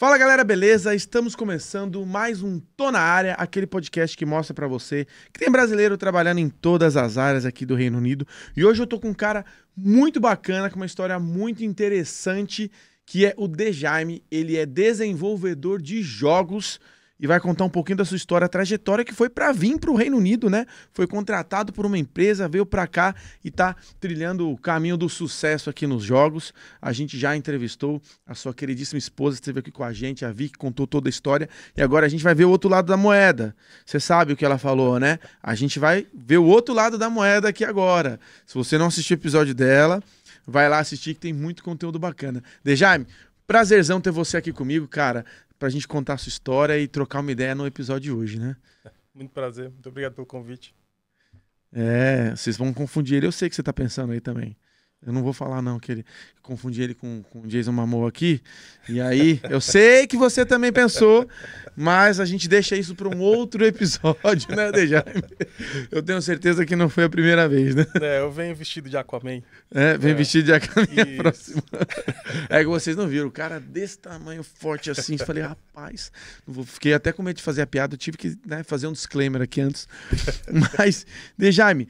Fala galera, beleza? Estamos começando mais um Tô na Área, aquele podcast que mostra para você que tem brasileiro trabalhando em todas as áreas aqui do Reino Unido. E hoje eu tô com um cara muito bacana, com uma história muito interessante, que é o Dejaime. Ele é desenvolvedor de jogos e vai contar um pouquinho da sua história, a trajetória que foi para vir para o Reino Unido, né? Foi contratado por uma empresa, veio para cá e está trilhando o caminho do sucesso aqui nos jogos. A gente já entrevistou a sua queridíssima esposa, esteve aqui com a gente, a Vicky, contou toda a história e agora a gente vai ver o outro lado da moeda. Você sabe o que ela falou, né? A gente vai ver o outro lado da moeda aqui agora. Se você não assistiu o episódio dela, vai lá assistir que tem muito conteúdo bacana. Dejaime, prazerzão ter você aqui comigo, cara para a gente contar a sua história e trocar uma ideia no episódio de hoje, né? Muito prazer, muito obrigado pelo convite. É, vocês vão confundir ele, eu sei que você está pensando aí também. Eu não vou falar, não, que ele confundi ele com, com o Jason Mamou aqui. E aí, eu sei que você também pensou, mas a gente deixa isso para um outro episódio, né, Dejaime? Eu tenho certeza que não foi a primeira vez, né? É, eu venho vestido de Aquaman. É, venho é. vestido de Aquaman é, é que vocês não viram, o cara é desse tamanho, forte assim, eu falei, rapaz, fiquei até com medo de fazer a piada, eu tive que né, fazer um disclaimer aqui antes. Mas, Dejaime,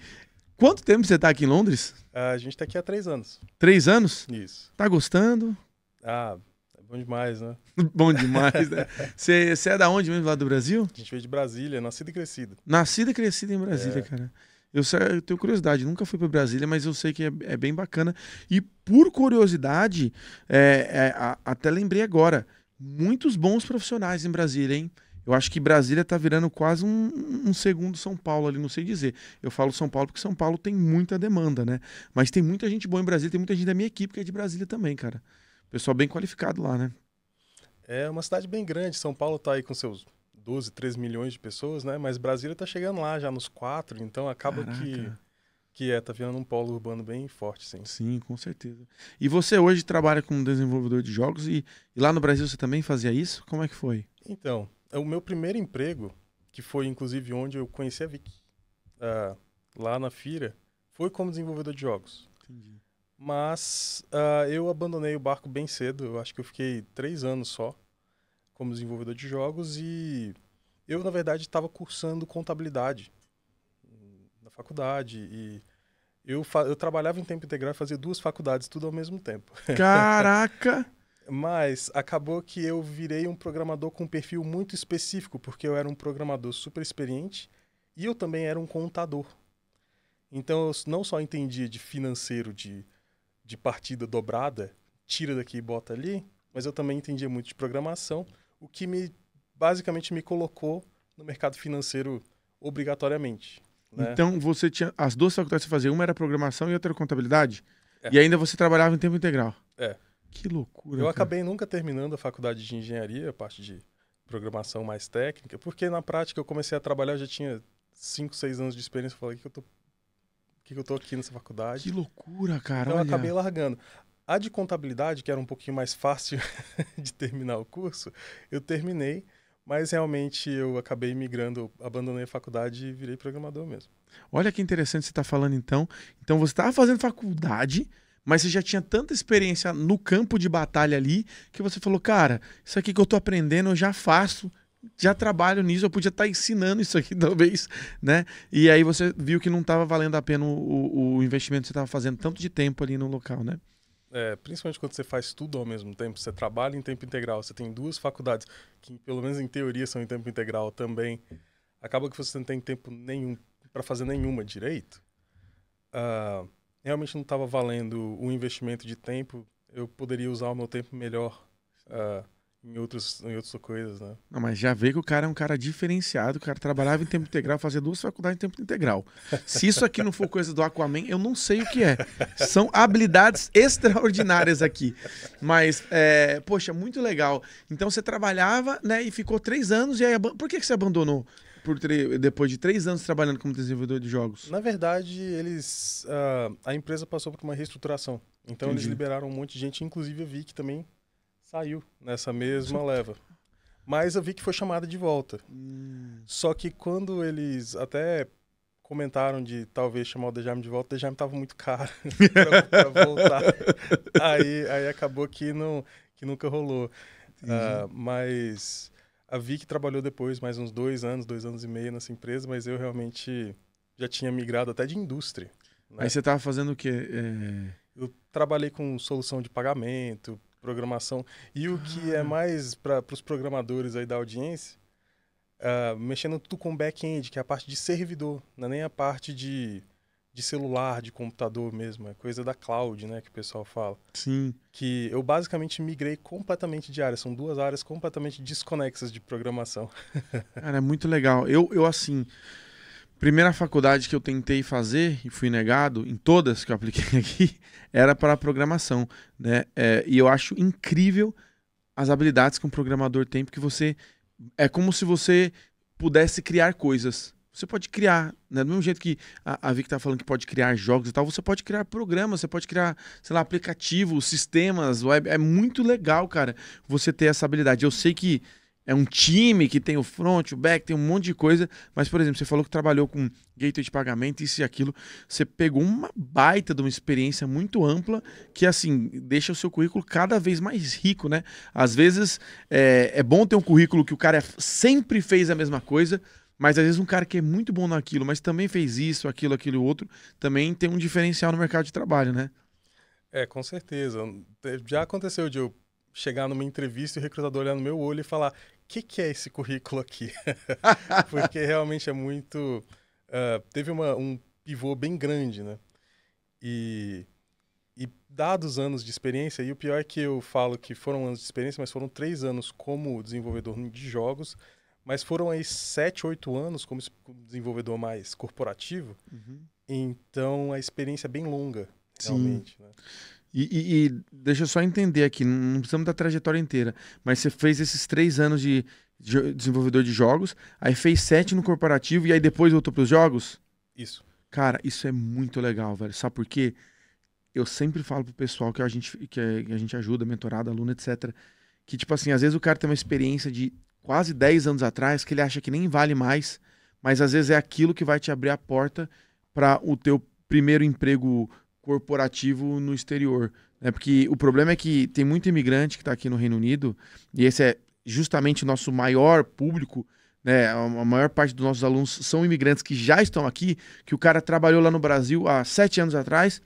Quanto tempo você está aqui em Londres? Ah, a gente está aqui há três anos. Três anos? Isso. Tá gostando? Ah, é bom demais, né? bom demais, né? Você é da onde mesmo, lá do Brasil? A gente veio de Brasília, nascido e crescido. Nascido e crescido em Brasília, é. cara. Eu, eu, tenho curiosidade, nunca fui para Brasília, mas eu sei que é, é bem bacana. E por curiosidade, é, é a, até lembrei agora, muitos bons profissionais em Brasília, hein? Eu acho que Brasília está virando quase um, um, segundo São Paulo ali, não sei dizer. Eu falo São Paulo porque São Paulo tem muita demanda, né? Mas tem muita gente boa em Brasília, tem muita gente da minha equipe que é de Brasília também, cara. Pessoal bem qualificado lá, né? É uma cidade bem grande. São Paulo está aí com seus 12, 13 milhões de pessoas, né? Mas Brasília está chegando lá já nos quatro, então acaba Caraca. que que é, tá virando um polo urbano bem forte, sim. Sim, com certeza. E você hoje trabalha como desenvolvedor de jogos e, e lá no Brasil você também fazia isso? Como é que foi? Então, o meu primeiro emprego, que foi inclusive onde eu conheci a Vic, uh, ah, lá na FIRA, foi como desenvolvedor de jogos. Entendi. Mas uh, eu abandonei o barco bem cedo, eu acho que eu fiquei três anos só como desenvolvedor de jogos e eu, na verdade, estava cursando contabilidade na faculdade e eu, eu trabalhava em tempo integral e fazia duas faculdades tudo ao mesmo tempo. Caraca! Mas acabou que eu virei um programador com um perfil muito específico, porque eu era um programador super experiente e eu também era um contador. Então eu não só entendia de financeiro, de, de partida dobrada, tira daqui e bota ali, mas eu também entendia muito de programação, o que me basicamente me colocou no mercado financeiro obrigatoriamente. Né? Então você tinha as duas faculdades que você fazia, uma era programação e outra era contabilidade, é. e ainda você trabalhava em tempo integral. É. Que loucura. Eu cara. acabei nunca terminando a faculdade de engenharia, a parte de programação mais técnica, porque na prática eu comecei a trabalhar, já tinha 5, 6 anos de experiência, eu falei, que eu tô que, que eu tô aqui nessa faculdade? Que loucura, cara. Então eu acabei largando. A de contabilidade, que era um pouquinho mais fácil de terminar o curso, eu terminei, mas realmente eu acabei migrando, abandonei a faculdade e virei programador mesmo. Olha que interessante você está falando então. Então você estava fazendo faculdade, mas você já tinha tanta experiência no campo de batalha ali que você falou, cara, isso aqui que eu tô aprendendo eu já faço, já trabalho nisso, eu podia estar tá ensinando isso aqui talvez, né? E aí você viu que não estava valendo a pena o, o investimento que você estava fazendo tanto de tempo ali no local, né? É, principalmente quando você faz tudo ao mesmo tempo, você trabalha em tempo integral, você tem duas faculdades que, pelo menos em teoria, são em tempo integral também, acaba que você não tem tempo nenhum para fazer nenhuma direito. Uh, realmente não estava valendo o investimento de tempo, eu poderia usar o meu tempo melhor uh, em, outros, em outras coisas, né? Não, mas já vê que o cara é um cara diferenciado, o cara trabalhava em tempo integral, fazia duas faculdades em tempo integral. Se isso aqui não for coisa do Aquaman, eu não sei o que é. São habilidades extraordinárias aqui. Mas, é, poxa, muito legal. Então você trabalhava, né, e ficou três anos, e aí, por que, que você abandonou? por depois de três anos trabalhando como desenvolvedor de jogos? Na verdade, eles. Uh, a empresa passou por uma reestruturação. Então Entendi. eles liberaram um monte de gente, inclusive a Vic também saiu nessa mesma leva. Mas a Vic foi chamada de volta. Hum. Só que quando eles até comentaram de talvez chamar o Dejame de volta, o Dejame tava muito caro pra, pra, voltar. aí, aí acabou que, não, que nunca rolou. Uh, mas a Vicky trabalhou depois mais uns dois anos, dois anos e meio nessa empresa, mas eu realmente já tinha migrado até de indústria. Né? Aí você estava fazendo o quê? É... Eu trabalhei com solução de pagamento, programação. E o que é mais para os programadores aí da audiência, uh, mexendo tudo com back-end, que é a parte de servidor, não é nem a parte de de celular, de computador mesmo, é coisa da cloud, né, que o pessoal fala. Sim. Que eu basicamente migrei completamente de área, são duas áreas completamente desconexas de programação. Cara, é muito legal. Eu, eu assim, primeira faculdade que eu tentei fazer e fui negado, em todas que eu apliquei aqui, era para programação, né? É, e eu acho incrível as habilidades que um programador tem, porque você é como se você pudesse criar coisas. Você pode criar, né? Do mesmo jeito que a, a Vic tá falando que pode criar jogos e tal, você pode criar programas, você pode criar, sei lá, aplicativos, sistemas, web. É muito legal, cara, você ter essa habilidade. Eu sei que é um time que tem o front, o back, tem um monte de coisa, mas, por exemplo, você falou que trabalhou com gateway de pagamento, isso e aquilo. Você pegou uma baita de uma experiência muito ampla que, assim, deixa o seu currículo cada vez mais rico, né? Às vezes é, é bom ter um currículo que o cara é, sempre fez a mesma coisa mas às vezes um cara que é muito bom naquilo, mas também fez isso, aquilo, aquilo outro, também tem um diferencial no mercado de trabalho, né? É, com certeza. É, já aconteceu de eu chegar numa entrevista e o recrutador olhar no meu olho e falar: o que, que é esse currículo aqui? Porque realmente é muito. Uh, teve uma, um pivô bem grande, né? E, e dados anos de experiência, e o pior é que eu falo que foram anos de experiência, mas foram três anos como desenvolvedor de jogos, mas foram aí sete, oito anos como desenvolvedor mais corporativo. Uhum. Então a experiência é bem longa, realmente. Né? E, e, e, deixa eu só entender aqui, não precisamos da trajetória inteira, mas você fez esses três anos de, de desenvolvedor de jogos, aí fez sete no corporativo e aí depois voltou para os jogos? Isso. Cara, isso é muito legal, velho. Sabe por quê? Eu sempre falo pro pessoal que a gente, que a gente ajuda, mentorado, aluno, etc. Que, tipo assim, às vezes o cara tem uma experiência de quase 10 anos atrás, que ele acha que nem vale mais, mas às vezes é aquilo que vai te abrir a porta para o teu primeiro emprego corporativo no exterior. Né? Porque o problema é que tem muito imigrante que está aqui no Reino Unido, e esse é justamente o nosso maior público, né? A maior parte dos nossos alunos são imigrantes que já estão aqui, que o cara trabalhou lá no Brasil há sete anos atrás,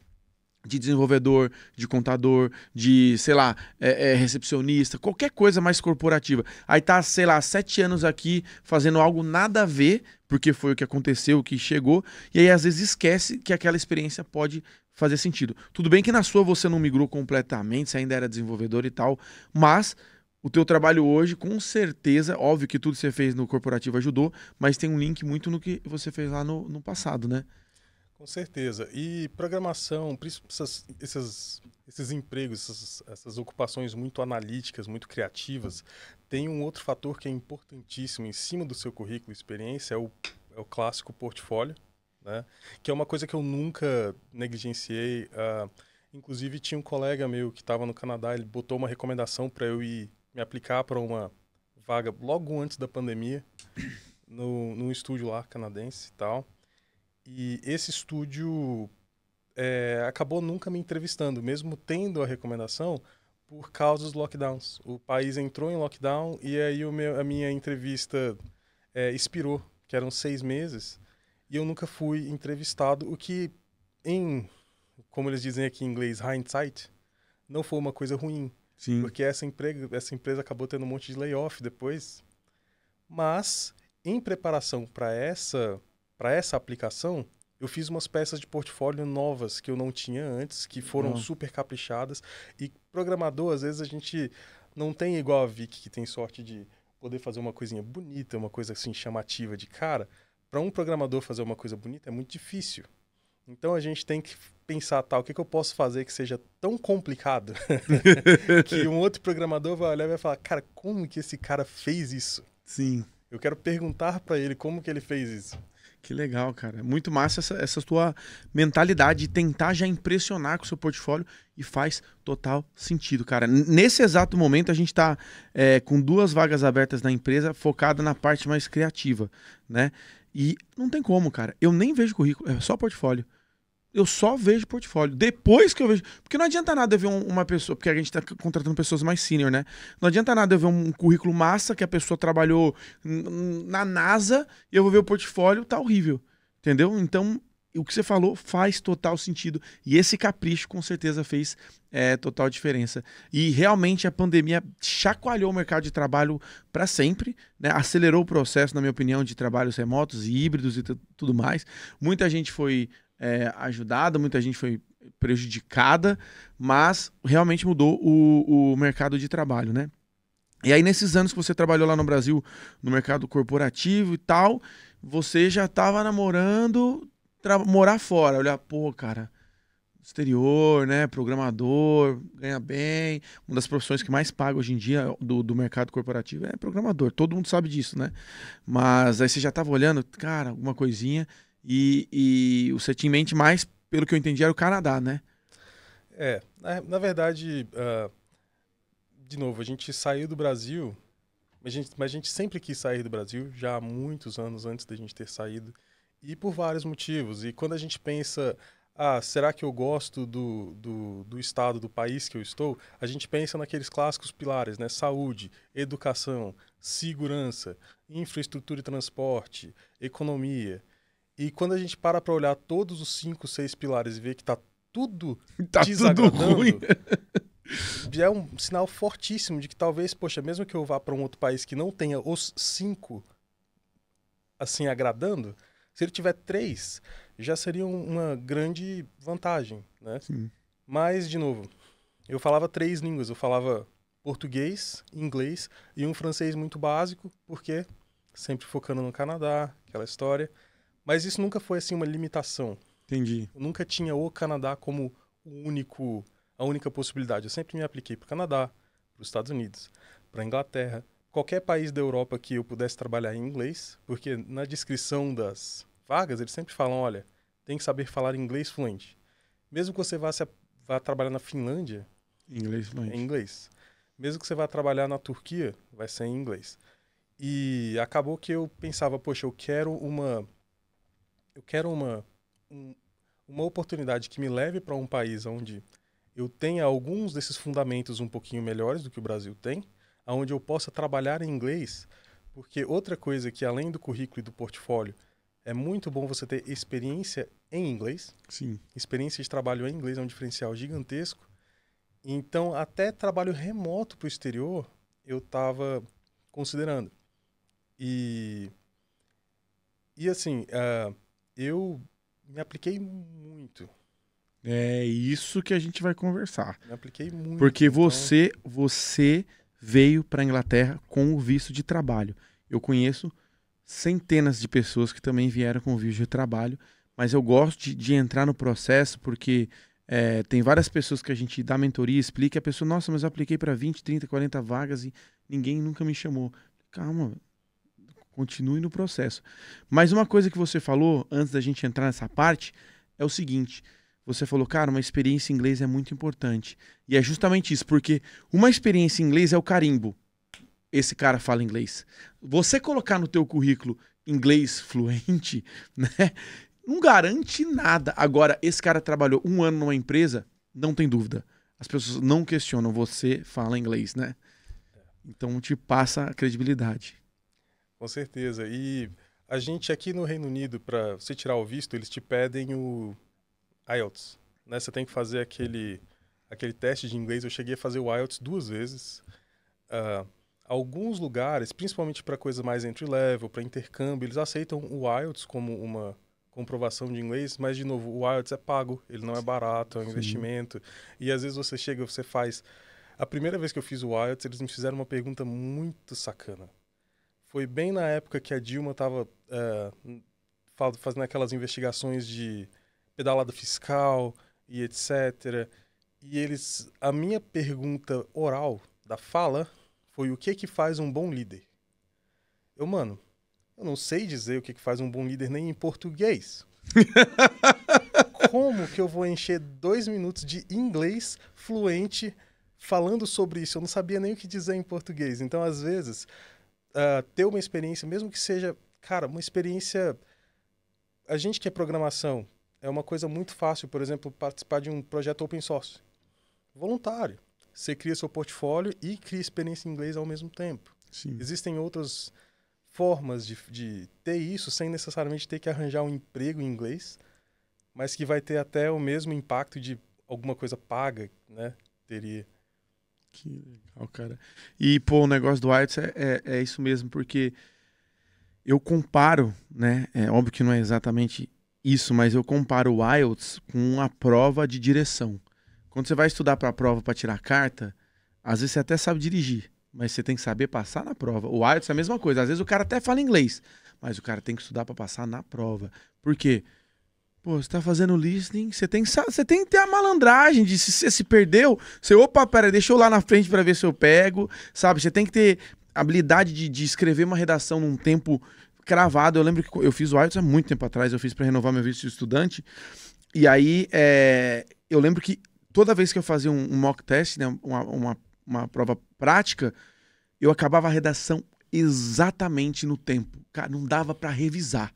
de desenvolvedor, de contador, de, sei lá, é, é, recepcionista, qualquer coisa mais corporativa. Aí tá, sei lá, sete anos aqui fazendo algo nada a ver, porque foi o que aconteceu, o que chegou, e aí às vezes esquece que aquela experiência pode fazer sentido. Tudo bem que na sua você não migrou completamente, você ainda era desenvolvedor e tal, mas o teu trabalho hoje, com certeza, óbvio que tudo que você fez no corporativo ajudou, mas tem um link muito no que você fez lá no, no passado, né? Com certeza. E programação, essas, esses, esses empregos, essas, essas, ocupações muito analíticas, muito criativas, tem um outro fator que é importantíssimo em cima do seu currículo e experiência, é o, é o clássico portfólio, né? que é uma coisa que eu nunca negligenciei. Uh, inclusive, tinha um colega meu que estava no Canadá, ele botou uma recomendação para eu ir me aplicar para uma vaga logo antes da pandemia, no, num estúdio lá canadense e tal. E esse estúdio é, acabou nunca me entrevistando, mesmo tendo a recomendação, por causa dos lockdowns. O país entrou em lockdown e aí meu, a minha entrevista é, expirou, que eram seis meses, e eu nunca fui entrevistado, o que, em, como eles dizem aqui em inglês, hindsight, não foi uma coisa ruim. Sim. Porque essa, essa empresa acabou tendo um monte de layoff depois. Mas, em preparação para essa para essa aplicação, eu fiz umas peças de portfólio novas que eu não tinha antes, que foram super caprichadas. E programador, às vezes, a gente não tem igual a Vic, que tem sorte de poder fazer uma coisinha bonita, uma coisa assim chamativa de cara. Para um programador fazer uma coisa bonita é muito difícil. Então a gente tem que pensar, tá, o que, que eu posso fazer que seja tão complicado que um outro programador vai olhar e vai falar, cara, como que esse cara fez isso? Sim. Eu quero perguntar para ele como que ele fez isso. Que legal, cara. Muito massa essa, essa tua mentalidade de tentar já impressionar com o seu portfólio e faz total sentido, cara. Nesse exato momento, a gente está é, com duas vagas abertas na empresa, focada na parte mais criativa, né? E não tem como, cara. Eu nem vejo currículo, é só portfólio eu só vejo portfólio. Depois que eu vejo. Porque não adianta nada eu ver uma pessoa. Porque a gente está contratando pessoas mais sênior, né? Não adianta nada eu ver um currículo massa que a pessoa trabalhou na NASA e eu vou ver o portfólio, tá horrível. Entendeu? Então, o que você falou faz total sentido. E esse capricho, com certeza, fez é, total diferença. E realmente a pandemia chacoalhou o mercado de trabalho para sempre, né? acelerou o processo, na minha opinião, de trabalhos remotos e híbridos e tudo mais. Muita gente foi é, ajudada, muita gente foi prejudicada, mas realmente mudou o, o mercado de trabalho, né? E aí, nesses anos que você trabalhou lá no Brasil, no mercado corporativo e tal, você já estava namorando morar fora. Olhar, pô, cara, exterior, né? Programador, ganha bem. Uma das profissões que mais paga hoje em dia do, do mercado corporativo é programador. Todo mundo sabe disso, né? Mas aí você já estava olhando, cara, alguma coisinha. E, e o seu mente mais, pelo que eu entendi, era o Canadá, né? É, na, na verdade, uh, de novo, a gente saiu do Brasil, mas a, gente, mas a gente sempre quis sair do Brasil, já há muitos anos antes da gente ter saído, e por vários motivos. E quando a gente pensa ah, será que eu gosto do, do, do, estado, do país que eu estou? A gente pensa naqueles clássicos pilares, né? Saúde, educação, segurança, infraestrutura e transporte, economia. E quando a gente para para olhar todos os cinco, seis pilares e ver que tá tudo tá tudo ruim. é um sinal fortíssimo de que talvez, poxa, mesmo que eu vá para um outro país que não tenha os cinco assim agradando, se ele tiver três, já seria uma grande vantagem, né? Sim. Mas de novo, eu falava três línguas, eu falava português, inglês e um francês muito básico, porque sempre focando no Canadá, aquela história. Mas isso nunca foi assim uma limitação. Entendi. Eu nunca tinha o Canadá como o único, a única possibilidade. Eu sempre me apliquei para o Canadá, para os Estados Unidos, para a Inglaterra, qualquer país da Europa que eu pudesse trabalhar em inglês, porque na descrição das vagas eles sempre falam, olha, tem que saber falar inglês fluente. Mesmo que você vá, se, vá trabalhar na Finlândia, inglês fluente. É inglês. Mesmo que você vá trabalhar na Turquia, vai ser em inglês. E acabou que eu pensava, poxa, eu quero uma eu quero uma, um, uma oportunidade que me leve para um país onde eu tenha alguns desses fundamentos um pouquinho melhores do que o Brasil tem, onde eu possa trabalhar em inglês, porque outra coisa que além do currículo e do portfólio, é muito bom você ter experiência em inglês. Sim. Experiência de trabalho em inglês é um diferencial gigantesco. Então, até trabalho remoto para o exterior, eu estava considerando. E, e assim, uh, eu me apliquei muito. É isso que a gente vai conversar. Me apliquei muito. Porque então... você, você veio para a Inglaterra com o visto de trabalho. Eu conheço centenas de pessoas que também vieram com o visto de trabalho, mas eu gosto de, de entrar no processo porque é, tem várias pessoas que a gente dá mentoria, explica, a pessoa, nossa, mas eu apliquei para 20, 30, 40 vagas e ninguém nunca me chamou. Calma, Continue no processo. Mas uma coisa que você falou antes da gente entrar nessa parte é o seguinte: você falou, cara, uma experiência em inglês é muito importante. E é justamente isso, porque uma experiência em inglês é o carimbo. Esse cara fala inglês. Você colocar no teu currículo inglês fluente, né? Não garante nada. Agora, esse cara trabalhou um ano numa empresa, não tem dúvida. As pessoas não questionam, você fala inglês, né? Então te passa a credibilidade. Com certeza. E a gente aqui no Reino Unido, para você tirar o visto, eles te pedem o IELTS. Né? Você tem que fazer aquele, aquele teste de inglês. Eu cheguei a fazer o IELTS duas vezes. Uh, alguns lugares, principalmente para coisa mais entry-level, para intercâmbio, eles aceitam o IELTS como uma comprovação de inglês, mas, de novo, o IELTS é pago, ele não é barato, é um Sim. investimento. E às vezes você chega, você faz... A primeira vez que eu fiz o IELTS, eles me fizeram uma pergunta muito sacana. Foi bem na época que a Dilma estava eh, fazendo aquelas investigações de pedalada fiscal e etc. E eles, a minha pergunta oral da fala foi o que que faz um bom líder. Eu, mano, eu não sei dizer o que que faz um bom líder nem em português. Como que eu vou encher dois minutos de inglês fluente falando sobre isso? Eu não sabia nem o que dizer em português. Então, às vezes, uh, ter uma experiência, mesmo que seja, cara, uma experiência. A gente que é programação, é uma coisa muito fácil, por exemplo, participar de um projeto open source. Voluntário. Você cria seu portfólio e cria experiência em inglês ao mesmo tempo. Sim. Existem outras formas de, de ter isso sem necessariamente ter que arranjar um emprego em inglês, mas que vai ter até o mesmo impacto de alguma coisa paga, né? Teria. Que legal, cara. E, pô, o negócio do IELTS é, é, é isso mesmo, porque eu comparo, né? É óbvio que não é exatamente isso, mas eu comparo o IELTS com a prova de direção. Quando você vai estudar para a prova para tirar carta, às vezes você até sabe dirigir, mas você tem que saber passar na prova. O IELTS é a mesma coisa. Às vezes o cara até fala inglês, mas o cara tem que estudar para passar na prova. Por quê? Porque Pô, você tá fazendo listening, você tem, você tem que ter a malandragem de se você se perdeu, você, opa, pera, deixa eu lá na frente para ver se eu pego, sabe? Você tem que ter habilidade de, de escrever uma redação num tempo cravado. Eu lembro que eu fiz o IELTS há muito tempo atrás, eu fiz para renovar meu visto de estudante. E aí, é, eu lembro que toda vez que eu fazia um, um mock test, né, uma, uma, uma prova prática, eu acabava a redação exatamente no tempo. Cara, não dava para revisar.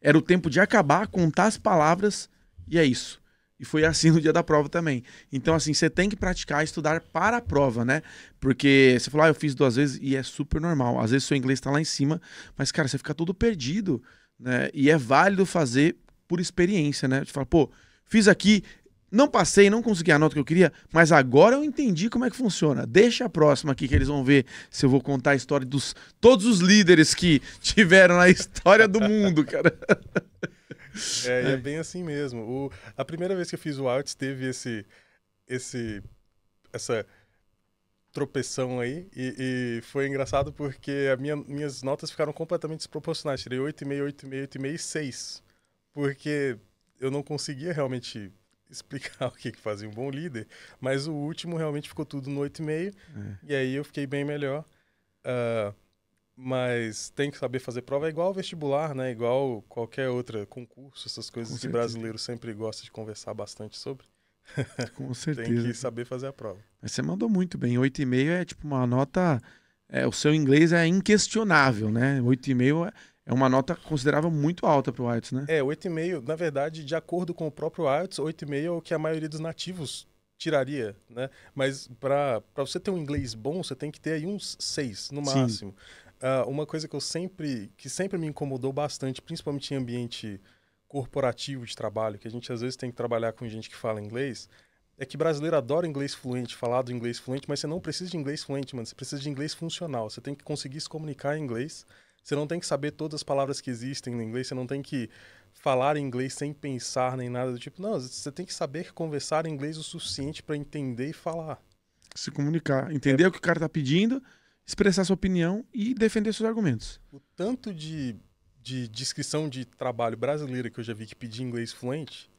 Era o tempo de acabar, contar as palavras e é isso. E foi assim no dia da prova também. Então, assim, você tem que praticar, estudar para a prova, né? Porque você falou, ah, eu fiz duas vezes e é super normal. Às vezes seu inglês está lá em cima, mas, cara, você fica todo perdido, né? E é válido fazer por experiência, né? Você fala, pô, fiz aqui, não passei, não consegui a nota que eu queria, mas agora eu entendi como é que funciona. Deixa a próxima aqui que eles vão ver se eu vou contar a história dos todos os líderes que tiveram na história do mundo, cara. É, é bem assim mesmo. O, a primeira vez que eu fiz o Arts teve esse, esse, essa tropeção aí e, e foi engraçado porque minha, minhas notas ficaram completamente desproporcionais. Tirei 8,5, 8,5, 8,5 e 6. Porque eu não conseguia realmente explicar o que, que fazia um bom líder, mas o último realmente ficou tudo no 8,5, é. e aí eu fiquei bem melhor. Uh, mas tem que saber fazer prova, é igual vestibular, né? Igual qualquer outro concurso, essas coisas Com que certeza. brasileiro sempre gosta de conversar bastante sobre. Com certeza. tem que saber fazer a prova. Mas você mandou muito bem. 8,5 é tipo uma nota. É, o seu inglês é inquestionável, né? 8,5 é uma nota considerável muito alta para o IELTS, né? É, 8,5, na verdade, de acordo com o próprio IELTS, 8,5 é o que a maioria dos nativos tiraria, né? Mas para você ter um inglês bom, você tem que ter aí uns 6 no máximo. Uh, uma coisa que eu sempre que sempre me incomodou bastante, principalmente em ambiente corporativo de trabalho, que a gente às vezes tem que trabalhar com gente que fala inglês, é que brasileiro adora inglês fluente, falar do inglês fluente, mas você não precisa de inglês fluente, mano. Você precisa de inglês funcional. Você tem que conseguir se comunicar em inglês. Você não tem que saber todas as palavras que existem no inglês, você não tem que falar inglês sem pensar nem nada do tipo. Não, você tem que saber conversar inglês o suficiente para entender e falar. Se comunicar, entender é... o que o cara está pedindo, expressar sua opinião e defender seus argumentos. O tanto de, de descrição de trabalho brasileira que eu já vi que pedir inglês fluente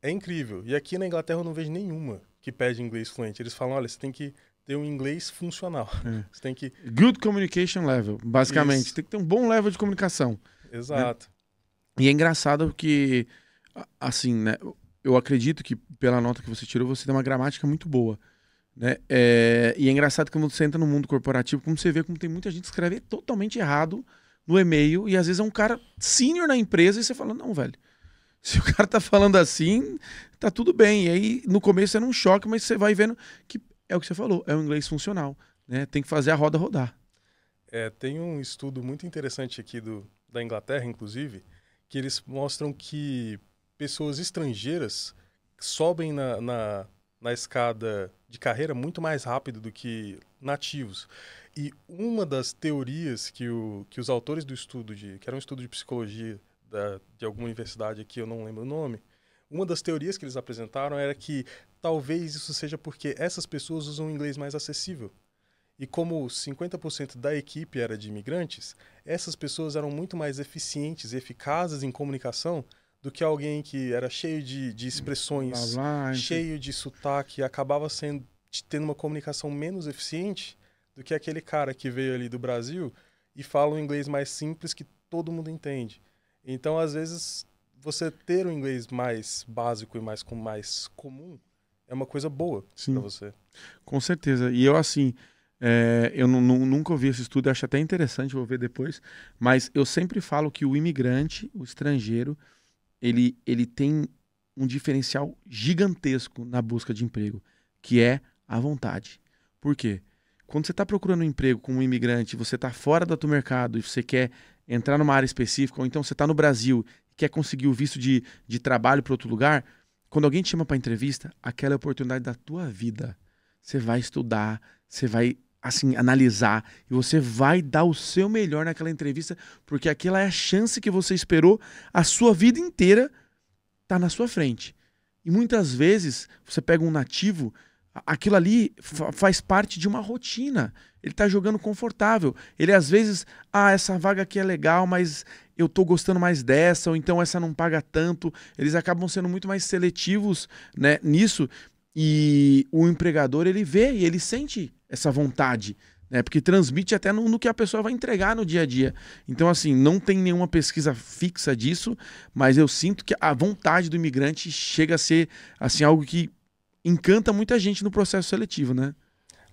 é incrível. E aqui na Inglaterra eu não vejo nenhuma que pede inglês fluente. Eles falam, olha, você tem que ter um inglês funcional. É. Você tem que. Good communication level, basicamente. Isso. Tem que ter um bom level de comunicação. Né? Exato. Né? E é engraçado porque, assim, né? Eu acredito que pela nota que você tirou, você tem uma gramática muito boa. Né? É... E é engraçado que quando você entra no mundo corporativo, como você vê como tem muita gente que escreve totalmente errado no e-mail, e às vezes é um cara sênior na empresa, e você fala, não, velho. Se o cara tá falando assim, tá tudo bem. E aí, no começo era um choque, mas você vai vendo que é o que você falou, é o inglês funcional. Né? Tem que fazer a roda rodar. É, tem um estudo muito interessante aqui do, da Inglaterra, inclusive, que eles mostram que pessoas estrangeiras sobem na, na, na escada de carreira muito mais rápido do que nativos. E uma das teorias que, o, que os autores do estudo, de, que era um estudo de psicologia da, de alguma universidade aqui, eu não lembro o nome, uma das teorias que eles apresentaram era que Talvez isso seja porque essas pessoas usam inglês mais acessível. E como 50% da equipe era de imigrantes, essas pessoas eram muito mais eficientes e eficazes em comunicação do que alguém que era cheio de, de expressões, cheio de sotaque, acabava sendo, tendo uma comunicação menos eficiente do que aquele cara que veio ali do Brasil e fala um inglês mais simples que todo mundo entende. Então, às vezes, você ter um inglês mais básico e mais, mais comum é uma coisa boa para você. Com certeza. E eu, assim, é, eu nunca ouvi esse estudo, acho até interessante, vou ver depois, mas eu sempre falo que o imigrante, o estrangeiro, ele, ele tem um diferencial gigantesco na busca de emprego, que é a vontade. Por quê? Quando você está procurando um emprego como um imigrante, você está fora do teu mercado e você quer entrar numa área específica, ou então você está no Brasil e quer conseguir o visto de, de trabalho para outro lugar, quando alguém te chama para entrevista, aquela é a oportunidade da tua vida. Você vai estudar, você vai assim analisar e você vai dar o seu melhor naquela entrevista, porque aquela é a chance que você esperou a sua vida inteira tá na sua frente. E muitas vezes você pega um nativo aquilo ali faz parte de uma rotina. Ele tá jogando confortável. Ele às vezes, ah, essa vaga aqui é legal, mas eu tô gostando mais dessa, ou então essa não paga tanto. Eles acabam sendo muito mais seletivos, né, nisso. E o empregador, ele vê e ele sente essa vontade, né? Porque transmite até no, no que a pessoa vai entregar no dia a dia. Então, assim, não tem nenhuma pesquisa fixa disso, mas eu sinto que a vontade do imigrante chega a ser, assim, algo que encanta muita gente no processo seletivo, né?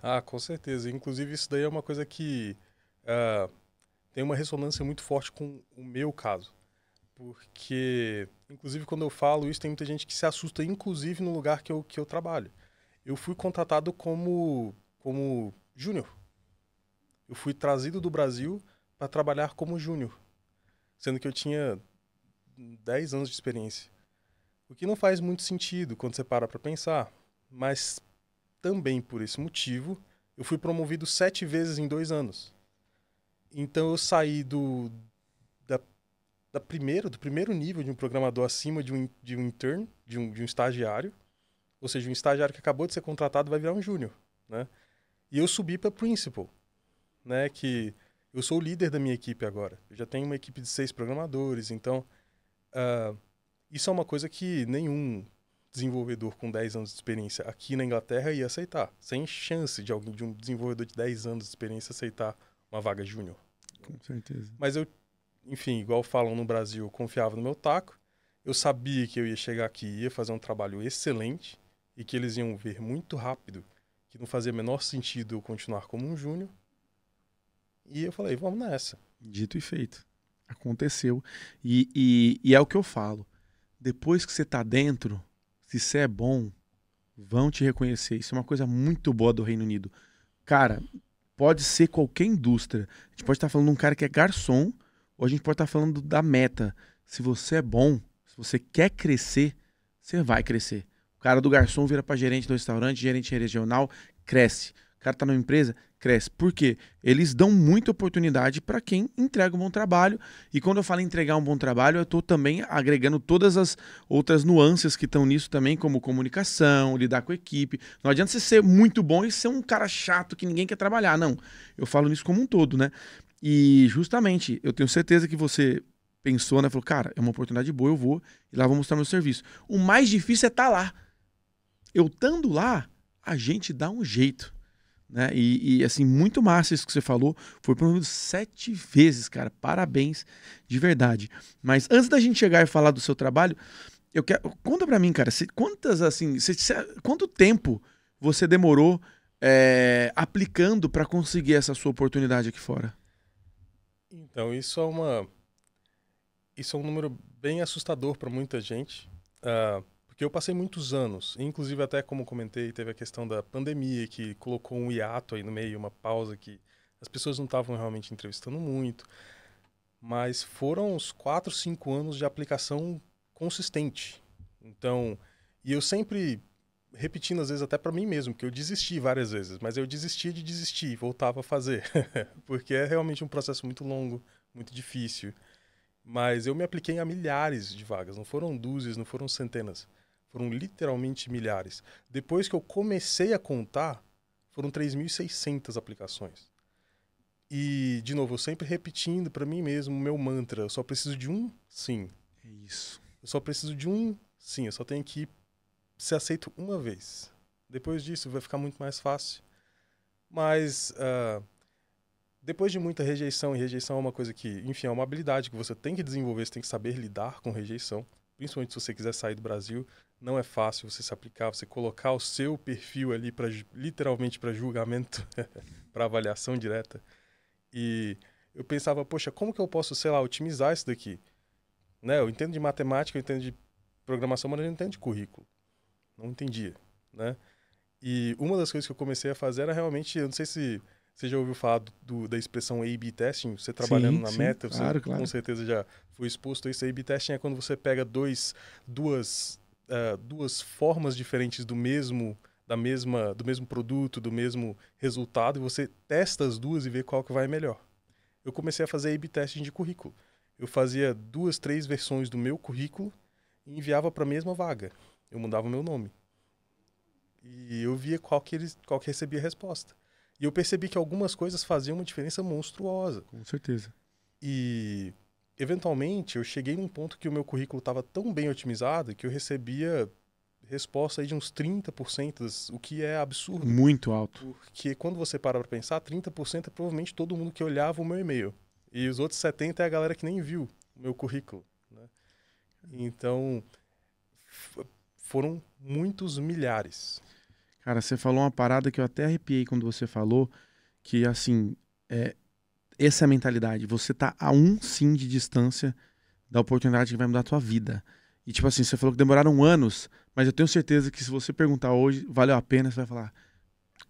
Ah, com certeza. Inclusive, isso daí é uma coisa que uh, tem uma ressonância muito forte com o meu caso. Porque, inclusive, quando eu falo isso, tem muita gente que se assusta, inclusive no lugar que eu, que eu trabalho. Eu fui contratado como, como júnior. Eu fui trazido do Brasil para trabalhar como júnior, sendo que eu tinha 10 anos de experiência. O que não faz muito sentido quando você para para pensar mas também por esse motivo eu fui promovido sete vezes em dois anos. Então eu saí do da, da primeiro, do primeiro nível de um programador acima de um, de um intern, de um, de um estagiário, ou seja, um estagiário que acabou de ser contratado vai virar um júnior, né? E eu subi para principal, né? Que eu sou o líder da minha equipe agora. Eu já tenho uma equipe de seis programadores, então uh, isso é uma coisa que nenhum desenvolvedor com 10 anos de experiência aqui na Inglaterra ia aceitar. Sem chance de alguém, de um desenvolvedor de 10 anos de experiência aceitar uma vaga júnior. Com certeza. Mas eu, enfim, igual falam no Brasil, eu confiava no meu taco. Eu sabia que eu ia chegar aqui ia fazer um trabalho excelente e que eles iam ver muito rápido que não fazia menor sentido eu continuar como um júnior. E eu falei, vamos nessa. Dito e feito. Aconteceu. E, e, e é o que eu falo. Depois que você está dentro, se você é bom, vão te reconhecer. Isso é uma coisa muito boa do Reino Unido. Cara, pode ser qualquer indústria. A gente pode estar falando de um cara que é garçom, ou a gente pode estar falando da meta. Se você é bom, se você quer crescer, você vai crescer. O cara do garçom vira para gerente do restaurante, gerente regional, cresce o cara tá numa empresa, cresce. Por quê? Eles dão muita oportunidade para quem entrega um bom trabalho. E quando eu falo entregar um bom trabalho, eu estou também agregando todas as outras nuances que estão nisso também, como comunicação, lidar com a equipe. Não adianta você ser muito bom e ser um cara chato que ninguém quer trabalhar, não. Eu falo nisso como um todo, né? E justamente, eu tenho certeza que você pensou, né? Falou, cara, é uma oportunidade boa, eu vou e lá vou mostrar meu serviço. O mais difícil é estar tá lá. Eu estando lá, a gente dá um jeito. Né? E, e, assim, muito massa isso que você falou. Foi pelo menos sete vezes, cara. Parabéns, de verdade. Mas antes da gente chegar e falar do seu trabalho, eu quero. Conta pra mim, cara, se, quantas, assim, se, se, quanto tempo você demorou é, aplicando para conseguir essa sua oportunidade aqui fora? Então, isso é uma. Isso é um número bem assustador para muita gente. Uh porque eu passei muitos anos, inclusive até como comentei, teve a questão da pandemia que colocou um hiato aí no meio, uma pausa que as pessoas não estavam realmente entrevistando muito. Mas foram uns 4, 5 anos de aplicação consistente. Então, e eu sempre repetindo às vezes até para mim mesmo, que eu desisti várias vezes, mas eu desistia de desistir, voltava a fazer, porque é realmente um processo muito longo, muito difícil. Mas eu me apliquei a milhares de vagas, não foram dúzias, não foram centenas. Foram literalmente milhares. Depois que eu comecei a contar, foram 3.600 aplicações. E, de novo, eu sempre repetindo para mim mesmo o meu mantra: eu só preciso de um sim. É isso. Eu só preciso de um sim, eu só tenho que ser aceito uma vez. Depois disso vai ficar muito mais fácil. Mas uh, depois de muita rejeição, e rejeição é uma coisa que, enfim, é uma habilidade que você tem que desenvolver, você tem que saber lidar com rejeição principalmente se você quiser sair do Brasil, não é fácil você se aplicar, você colocar o seu perfil ali para literalmente para julgamento, para avaliação direta. E eu pensava, poxa, como que eu posso, sei lá, otimizar isso daqui? Né? Eu entendo de matemática, eu entendo de programação, mas eu não entendo de currículo. Não entendia, né? E uma das coisas que eu comecei a fazer era realmente, eu não sei se você já ouviu falar do, da expressão A-B testing? Você trabalhando sim, na sim, meta, você claro, claro. com certeza já foi exposto a isso. A-B testing é quando você pega dois, duas, uh, duas formas diferentes do mesmo da mesma do mesmo produto, do mesmo resultado e você testa as duas e vê qual que vai melhor. Eu comecei a fazer A/B testing de currículo. Eu fazia duas, três versões do meu currículo e enviava para a mesma vaga. Eu mudava o meu nome. E eu via qual que eles, qual que recebia a resposta. E eu percebi que algumas coisas faziam uma diferença monstruosa. Com certeza. E eventualmente eu cheguei num ponto que o meu currículo estava tão bem otimizado que eu recebia resposta aí de uns 30%, o que é absurdo. Muito alto. Porque quando você para para pensar, 30% é provavelmente todo mundo que olhava o meu e-mail. E os outros 70% é a galera que nem viu o meu currículo. Né? Então, foram muitos milhares. Cara, você falou uma parada que eu até arrepiei quando você falou, que assim, é, essa é a mentalidade. Você tá a um sim de distância da oportunidade que vai mudar a tua vida. E tipo assim, você falou que demoraram anos, mas eu tenho certeza que se você perguntar hoje, valeu a pena, você vai falar,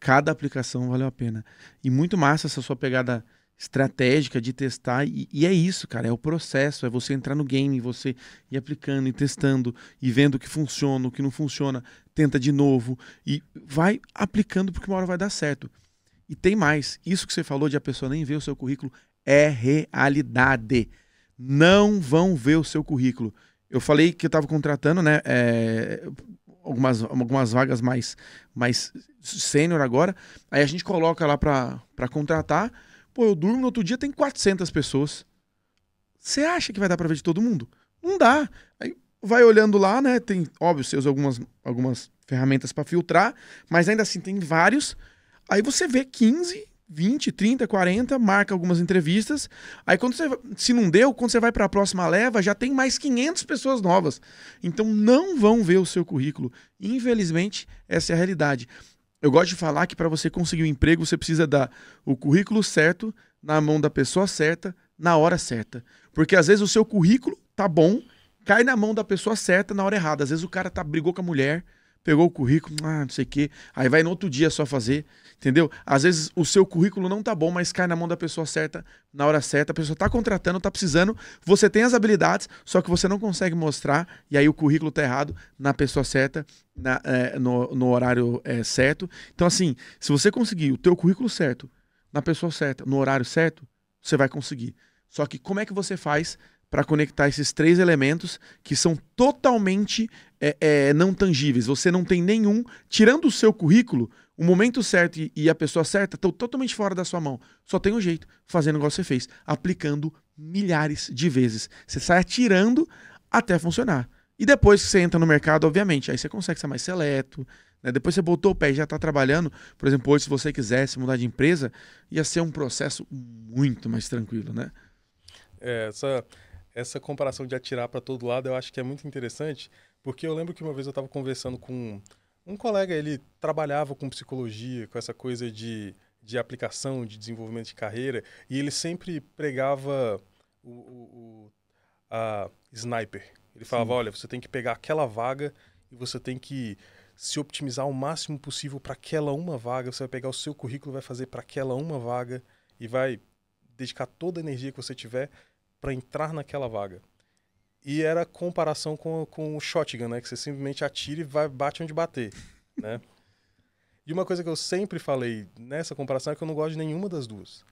cada aplicação valeu a pena. E muito massa essa sua pegada estratégica de testar e, e, é isso, cara, é o processo, é você entrar no game, você ir aplicando e testando e vendo o que funciona, o que não funciona, tenta de novo e vai aplicando porque uma hora vai dar certo. E tem mais, isso que você falou de a pessoa nem ver o seu currículo é realidade. Não vão ver o seu currículo. Eu falei que eu estava contratando, né, é, algumas, algumas vagas mais mais sênior agora. Aí a gente coloca lá para contratar Pô, eu durmo, no outro dia tem 400 pessoas. Você acha que vai dar para ver de todo mundo? Não dá. Aí vai olhando lá, né? Tem, óbvio, você usa algumas, algumas ferramentas para filtrar, mas ainda assim tem vários. Aí você vê 15, 20, 30, 40, marca algumas entrevistas. Aí quando você, se não deu, quando você vai para a próxima leva, já tem mais 500 pessoas novas. Então não vão ver o seu currículo. Infelizmente, essa é a realidade. Eu gosto de falar que para você conseguir um emprego, você precisa dar o currículo certo, na mão da pessoa certa, na hora certa. Porque às vezes o seu currículo tá bom, cai na mão da pessoa certa na hora errada. Às vezes o cara tá brigou com a mulher, pegou o currículo, ah, não sei o quê. Aí vai no outro dia só fazer, entendeu? Às vezes o seu currículo não tá bom, mas cai na mão da pessoa certa, na hora certa. A pessoa tá contratando, tá precisando. Você tem as habilidades, só que você não consegue mostrar. E aí o currículo tá errado na pessoa certa, na, é, no, no, horário é, certo. Então, assim, se você conseguir o teu currículo certo, na pessoa certa, no horário certo, você vai conseguir. Só que como é que você faz para conectar esses três elementos que são totalmente é, é, não tangíveis. Você não tem nenhum, tirando o seu currículo, o momento certo e a pessoa certa estão totalmente fora da sua mão. Só tem um jeito, fazendo que você fez, aplicando milhares de vezes. Você sai atirando até funcionar. E depois que você entra no mercado, obviamente, aí você consegue ser mais seleto. Né? Depois você botou o pé e já está trabalhando. Por exemplo, hoje, se você quisesse mudar de empresa, ia ser um processo muito mais tranquilo, né? É, essa, essa comparação de atirar para todo lado eu acho que é muito interessante porque eu lembro que uma vez eu estava conversando com um colega, ele trabalhava com psicologia, com essa coisa de, de aplicação, de desenvolvimento de carreira, e ele sempre pregava o, o, a sniper. Ele falava: Sim. olha, você tem que pegar aquela vaga e você tem que se optimizar o máximo possível para aquela uma vaga. Você vai pegar o seu currículo, vai fazer para aquela uma vaga e vai dedicar toda a energia que você tiver para entrar naquela vaga. E era comparação com, com o shotgun, né? Que você simplesmente atira e vai, bate onde bater, né? E uma coisa que eu sempre falei nessa comparação é que eu não gosto de nenhuma das duas.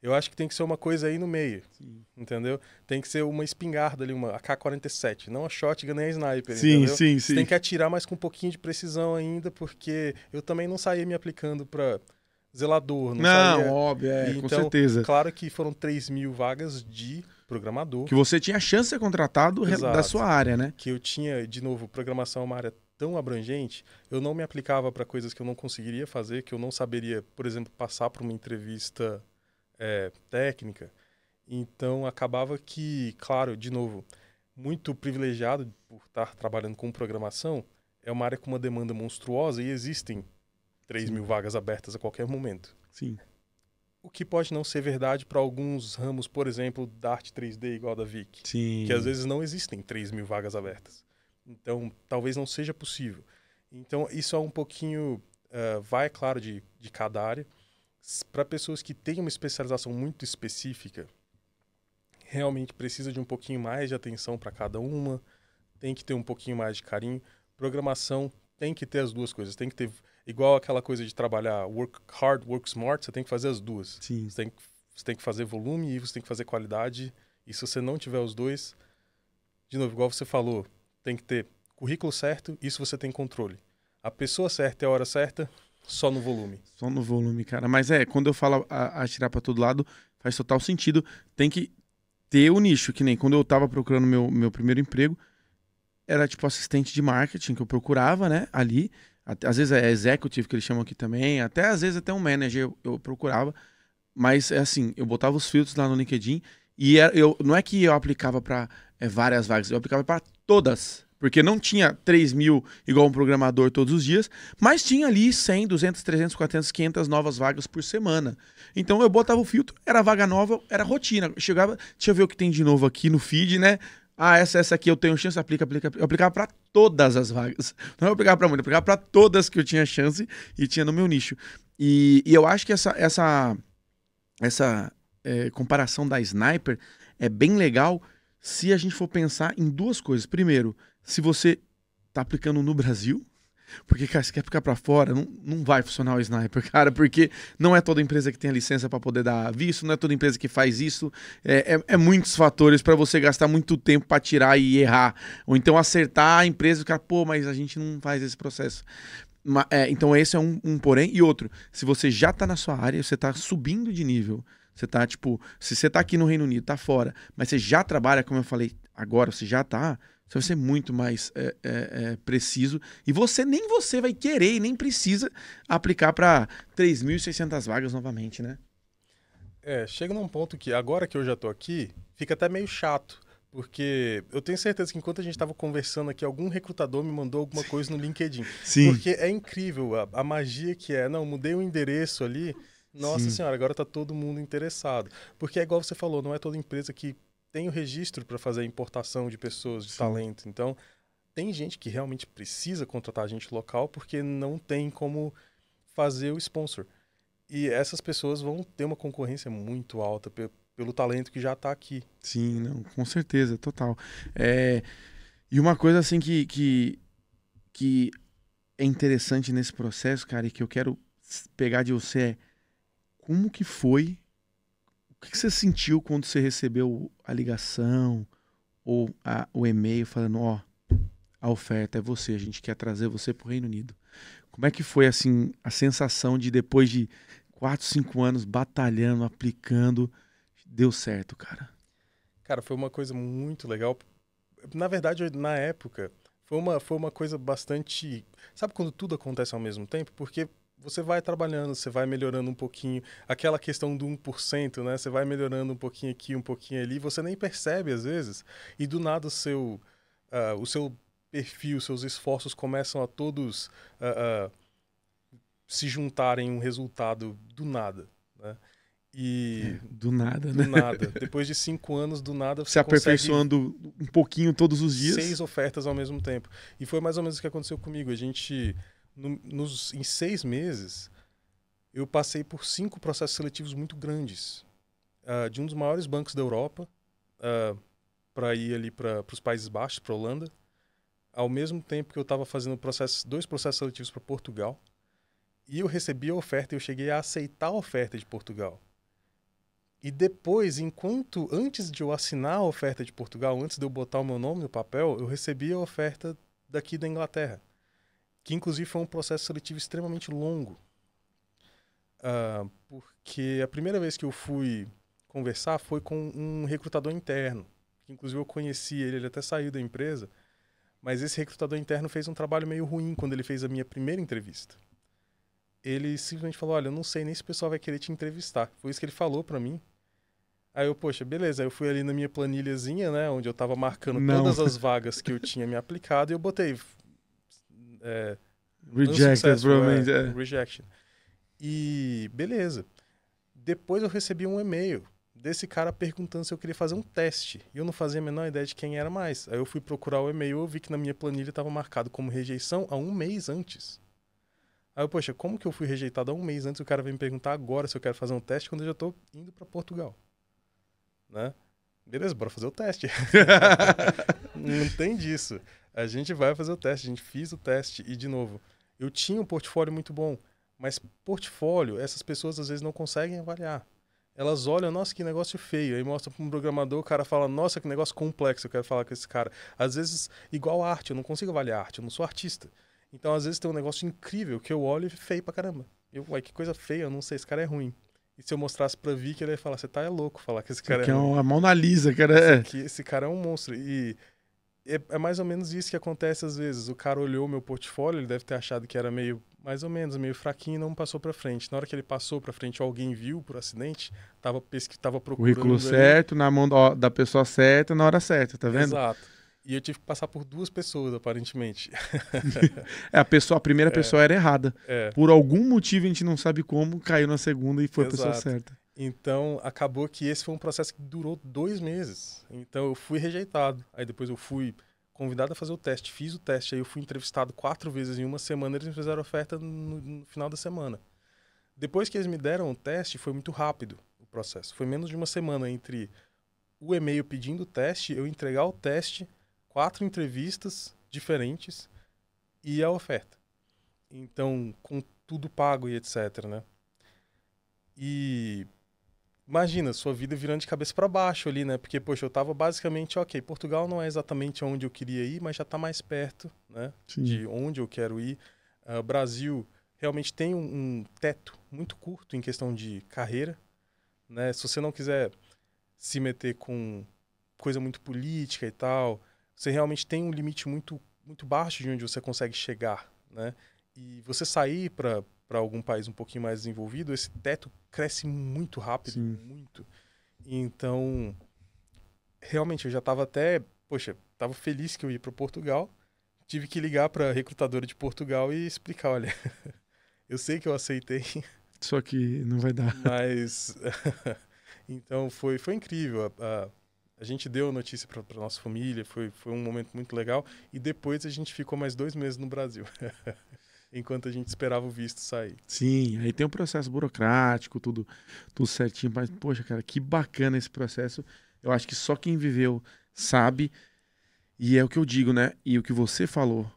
Eu acho que tem que ser uma coisa aí no meio, sim. entendeu? Tem que ser uma espingarda ali, uma AK-47, não a shotgun nem a sniper, Sim, entendeu? sim, sim. Você tem que atirar, mas com um pouquinho de precisão ainda, porque eu também não saí me aplicando para zelador. Não, não saía... óbvio, é, com então, certeza. Claro que foram 3 mil vagas de programador. Que você tinha chance de ser contratado Exato. da sua área, né? Que eu tinha, de novo, programação é uma área tão abrangente, eu não me aplicava para coisas que eu não conseguiria fazer, que eu não saberia, por exemplo, passar para uma entrevista é, técnica. Então, acabava que, claro, de novo, muito privilegiado por estar trabalhando com programação, é uma área com uma demanda monstruosa e existem 3 Sim. mil vagas abertas a qualquer momento. Sim o que pode não ser verdade para alguns ramos, por exemplo, da arte 3D igual da Vic. Sim. Que às vezes não existem 3 mil vagas abertas. Então, talvez não seja possível. Então, isso é um pouquinho. Uh, vai, é claro, de, de cada área. Para pessoas que têm uma especialização muito específica, realmente precisa de um pouquinho mais de atenção para cada uma, tem que ter um pouquinho mais de carinho. Programação tem que ter as duas coisas, tem que ter Igual aquela coisa de trabalhar work hard, work smart, você tem que fazer as duas. Sim. Você tem que, você tem que fazer volume e você tem que fazer qualidade. E se você não tiver os dois, de novo, igual você falou, tem que ter currículo certo, isso você tem controle. A pessoa certa é a hora certa, só no volume. Só no volume, cara. Mas é, quando eu falo atirar para todo lado, faz total sentido. Tem que ter o nicho, que nem quando eu tava procurando meu, meu primeiro emprego, era tipo assistente de marketing que eu procurava, né, ali. Até, às vezes é executive que eles chamam aqui também, até às vezes até um manager eu, eu procurava, mas é assim, eu botava os filtros lá no LinkedIn e era, eu não é que eu aplicava para é, várias vagas, eu aplicava para todas, porque não tinha 3 mil igual um programador todos os dias, mas tinha ali 100, 200, 300, 400, 500 novas vagas por semana. Então eu botava o filtro, era vaga nova, era rotina. Chegava, deixa eu ver o que tem de novo aqui no feed, né? Ah, essa, essa aqui eu tenho chance, aplica, aplica. aplica. Eu aplicava para todas as vagas. Não eu aplicava para muito, eu aplicava para todas que eu tinha chance e tinha no meu nicho. E, e eu acho que essa, essa, essa é, comparação da sniper é bem legal se a gente for pensar em duas coisas. Primeiro, se você está aplicando no Brasil, porque, cara, se quer ficar para fora, não, não vai funcionar o sniper, cara, porque não é toda empresa que tem a licença para poder dar visto, não é toda empresa que faz isso. É, é, é muitos fatores para você gastar muito tempo para tirar e errar. Ou então acertar a empresa e o cara, pô, mas a gente não faz esse processo. Mas, é, então, esse é um, um porém. E outro, se você já tá na sua área, você tá subindo de nível. Você tá, tipo, se você tá aqui no Reino Unido, tá fora, mas você já trabalha, como eu falei agora, você já tá você vai ser muito mais é, é, é, preciso. E você, nem você vai querer e nem precisa aplicar para 3.600 vagas novamente, né? É, chega num ponto que agora que eu já tô aqui, fica até meio chato. Porque eu tenho certeza que enquanto a gente estava conversando aqui, algum recrutador me mandou alguma coisa no LinkedIn. Sim. Porque é incrível a, a magia que é. Não, mudei o endereço ali. Nossa Sim. senhora, agora está todo mundo interessado. Porque é igual você falou, não é toda empresa que tem o registro para fazer a importação de pessoas, de Sim. talento. Então, tem gente que realmente precisa contratar gente local porque não tem como fazer o sponsor. E essas pessoas vão ter uma concorrência muito alta pe pelo talento que já está aqui. Sim, não, com certeza, total. É, e uma coisa assim que, que, que é interessante nesse processo, cara, e que eu quero pegar de você é como que foi o que você sentiu quando você recebeu a ligação ou a, o e-mail falando, ó, a oferta é você, a gente quer trazer você para o Reino Unido? Como é que foi assim a sensação de depois de quatro, cinco anos batalhando, aplicando, deu certo, cara? Cara, foi uma coisa muito legal. Na verdade, na época, foi uma, foi uma coisa bastante. Sabe quando tudo acontece ao mesmo tempo? Porque você vai trabalhando, você vai melhorando um pouquinho. Aquela questão do 1%, né? Você vai melhorando um pouquinho aqui, um pouquinho ali, você nem percebe às vezes. E do nada o seu, uh, o seu perfil, seus esforços começam a todos uh, uh, se juntarem um resultado do nada, né? E do nada, do né? nada. Depois de cinco anos, do nada, você se aperfeiçoando um pouquinho todos os dias. Seis ofertas ao mesmo tempo. E foi mais ou menos o que aconteceu comigo. A gente no, nos, em seis meses, eu passei por cinco processos seletivos muito grandes. Uh, de um dos maiores bancos da Europa, uh, ah, para ir ali para os Países Baixos, para a Holanda. Ao mesmo tempo que eu estava fazendo processo, dois processos seletivos para Portugal. E eu recebi a oferta e eu cheguei a aceitar a oferta de Portugal. E depois, enquanto antes de eu assinar a oferta de Portugal, antes de eu botar o meu nome no papel, eu recebi a oferta daqui da Inglaterra que inclusive foi um processo seletivo extremamente longo. Uh, porque a primeira vez que eu fui conversar foi com um recrutador interno, que inclusive eu conheci ele, ele até saiu da empresa, mas esse recrutador interno fez um trabalho meio ruim quando ele fez a minha primeira entrevista. Ele simplesmente falou: "Olha, eu não sei nem se o pessoal vai querer te entrevistar". Foi isso que ele falou para mim. Aí eu, poxa, beleza. Aí eu fui ali na minha planilhazinha, né, onde eu tava marcando não. todas as vagas que eu tinha me aplicado e eu botei é, Rejected, provavelmente. É, é. Rejection. E beleza. Depois eu recebi um e-mail desse cara perguntando se eu queria fazer um teste. E eu não fazia a menor ideia de quem era mais. Aí eu fui procurar o e-mail eu vi que na minha planilha estava marcado como rejeição há um mês antes. Aí eu, poxa, como que eu fui rejeitado há um mês antes? O cara vem me perguntar agora se eu quero fazer um teste quando eu já estou indo para Portugal. Né? Beleza, bora fazer o teste. não tem disso a gente vai fazer o teste, a gente fez o teste e de novo, eu tinha um portfólio muito bom, mas portfólio, essas pessoas às vezes não conseguem avaliar. Elas olham, nossa, que negócio feio. Aí mostra para um programador, o cara fala, nossa, que negócio complexo, eu quero falar com esse cara. Às vezes, igual arte, eu não consigo avaliar arte, eu não sou artista. Então, às vezes, tem um negócio incrível que eu olho e feio pra caramba. Eu, uai, que coisa feia, eu não sei, esse cara é ruim. E se eu mostrasse pra Vicky, ele ia falar, você tá é louco falar que esse cara é. Que é uma Mona Lisa, cara. Esse, é. aqui, esse cara é um monstro. E é, é, mais ou menos isso que acontece às vezes. O cara olhou meu portfólio, ele deve ter achado que era meio, mais ou menos, meio fraquinho e não passou para frente. Na hora que ele passou para frente, alguém viu por acidente, tava, pesqui, tava procurando. Currículo certo, na mão da, da pessoa certa, na hora certa, tá vendo? Exato. E eu tive que passar por duas pessoas, aparentemente. é, a, pessoa, a primeira é, pessoa era errada. É. Por algum motivo, a gente não sabe como, caiu na segunda e foi Exato. a pessoa certa. Então, acabou que esse foi um processo que durou dois meses. Então, eu fui rejeitado. Aí, depois, eu fui convidado a fazer o teste. Fiz o teste, aí, eu fui entrevistado quatro vezes em uma semana. Eles me fizeram oferta no, no final da semana. Depois que eles me deram o teste, foi muito rápido o processo. Foi menos de uma semana entre o e-mail pedindo o teste, eu entregar o teste, quatro entrevistas diferentes e a oferta. Então, com tudo pago e etc, né? E imagina, sua vida virando de cabeça para baixo ali, né? Porque, poxa, eu tava basicamente, ok, Portugal não é exatamente onde eu queria ir, mas já tá mais perto, né? Sim. De onde eu quero ir. Uh, Brasil realmente tem um, um, teto muito curto em questão de carreira, né? Se você não quiser se meter com coisa muito política e tal, você realmente tem um limite muito muito baixo de onde você consegue chegar, né? E você sair para para algum país um pouquinho mais desenvolvido, esse teto cresce muito rápido, Sim. muito. Então, realmente eu já estava até, poxa, estava feliz que eu ia para Portugal. Tive que ligar para recrutadora de Portugal e explicar, olha, eu sei que eu aceitei, só que não vai dar. Mas então foi foi incrível. A, a, a gente deu a notícia para nossa família, foi, foi um momento muito legal. E depois a gente ficou mais dois meses no Brasil enquanto a gente esperava o visto sair. Sim, aí tem um processo burocrático, tudo, tudo certinho, mas poxa, cara, que bacana esse processo. Eu acho que só quem viveu sabe. E é o que eu digo, né? E o que você falou,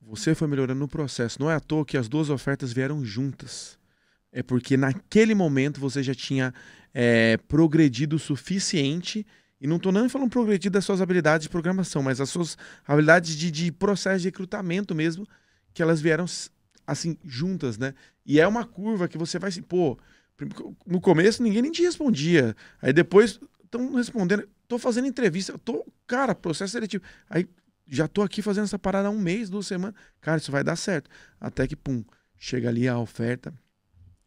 você foi melhorando no processo. Não é à toa que as duas ofertas vieram juntas. É porque naquele momento você já tinha é, progredido o suficiente. E não estou nem falando progredido das suas habilidades de programação, mas as suas habilidades de, de processo de recrutamento mesmo, que elas vieram assim, juntas, né? E é uma curva que você vai assim, Pô, no começo ninguém nem te respondia. Aí depois estão respondendo. Tô fazendo entrevista, tô, cara, processo seletivo. Aí já tô aqui fazendo essa parada há um mês, duas semanas. Cara, isso vai dar certo. Até que, pum, chega ali a oferta.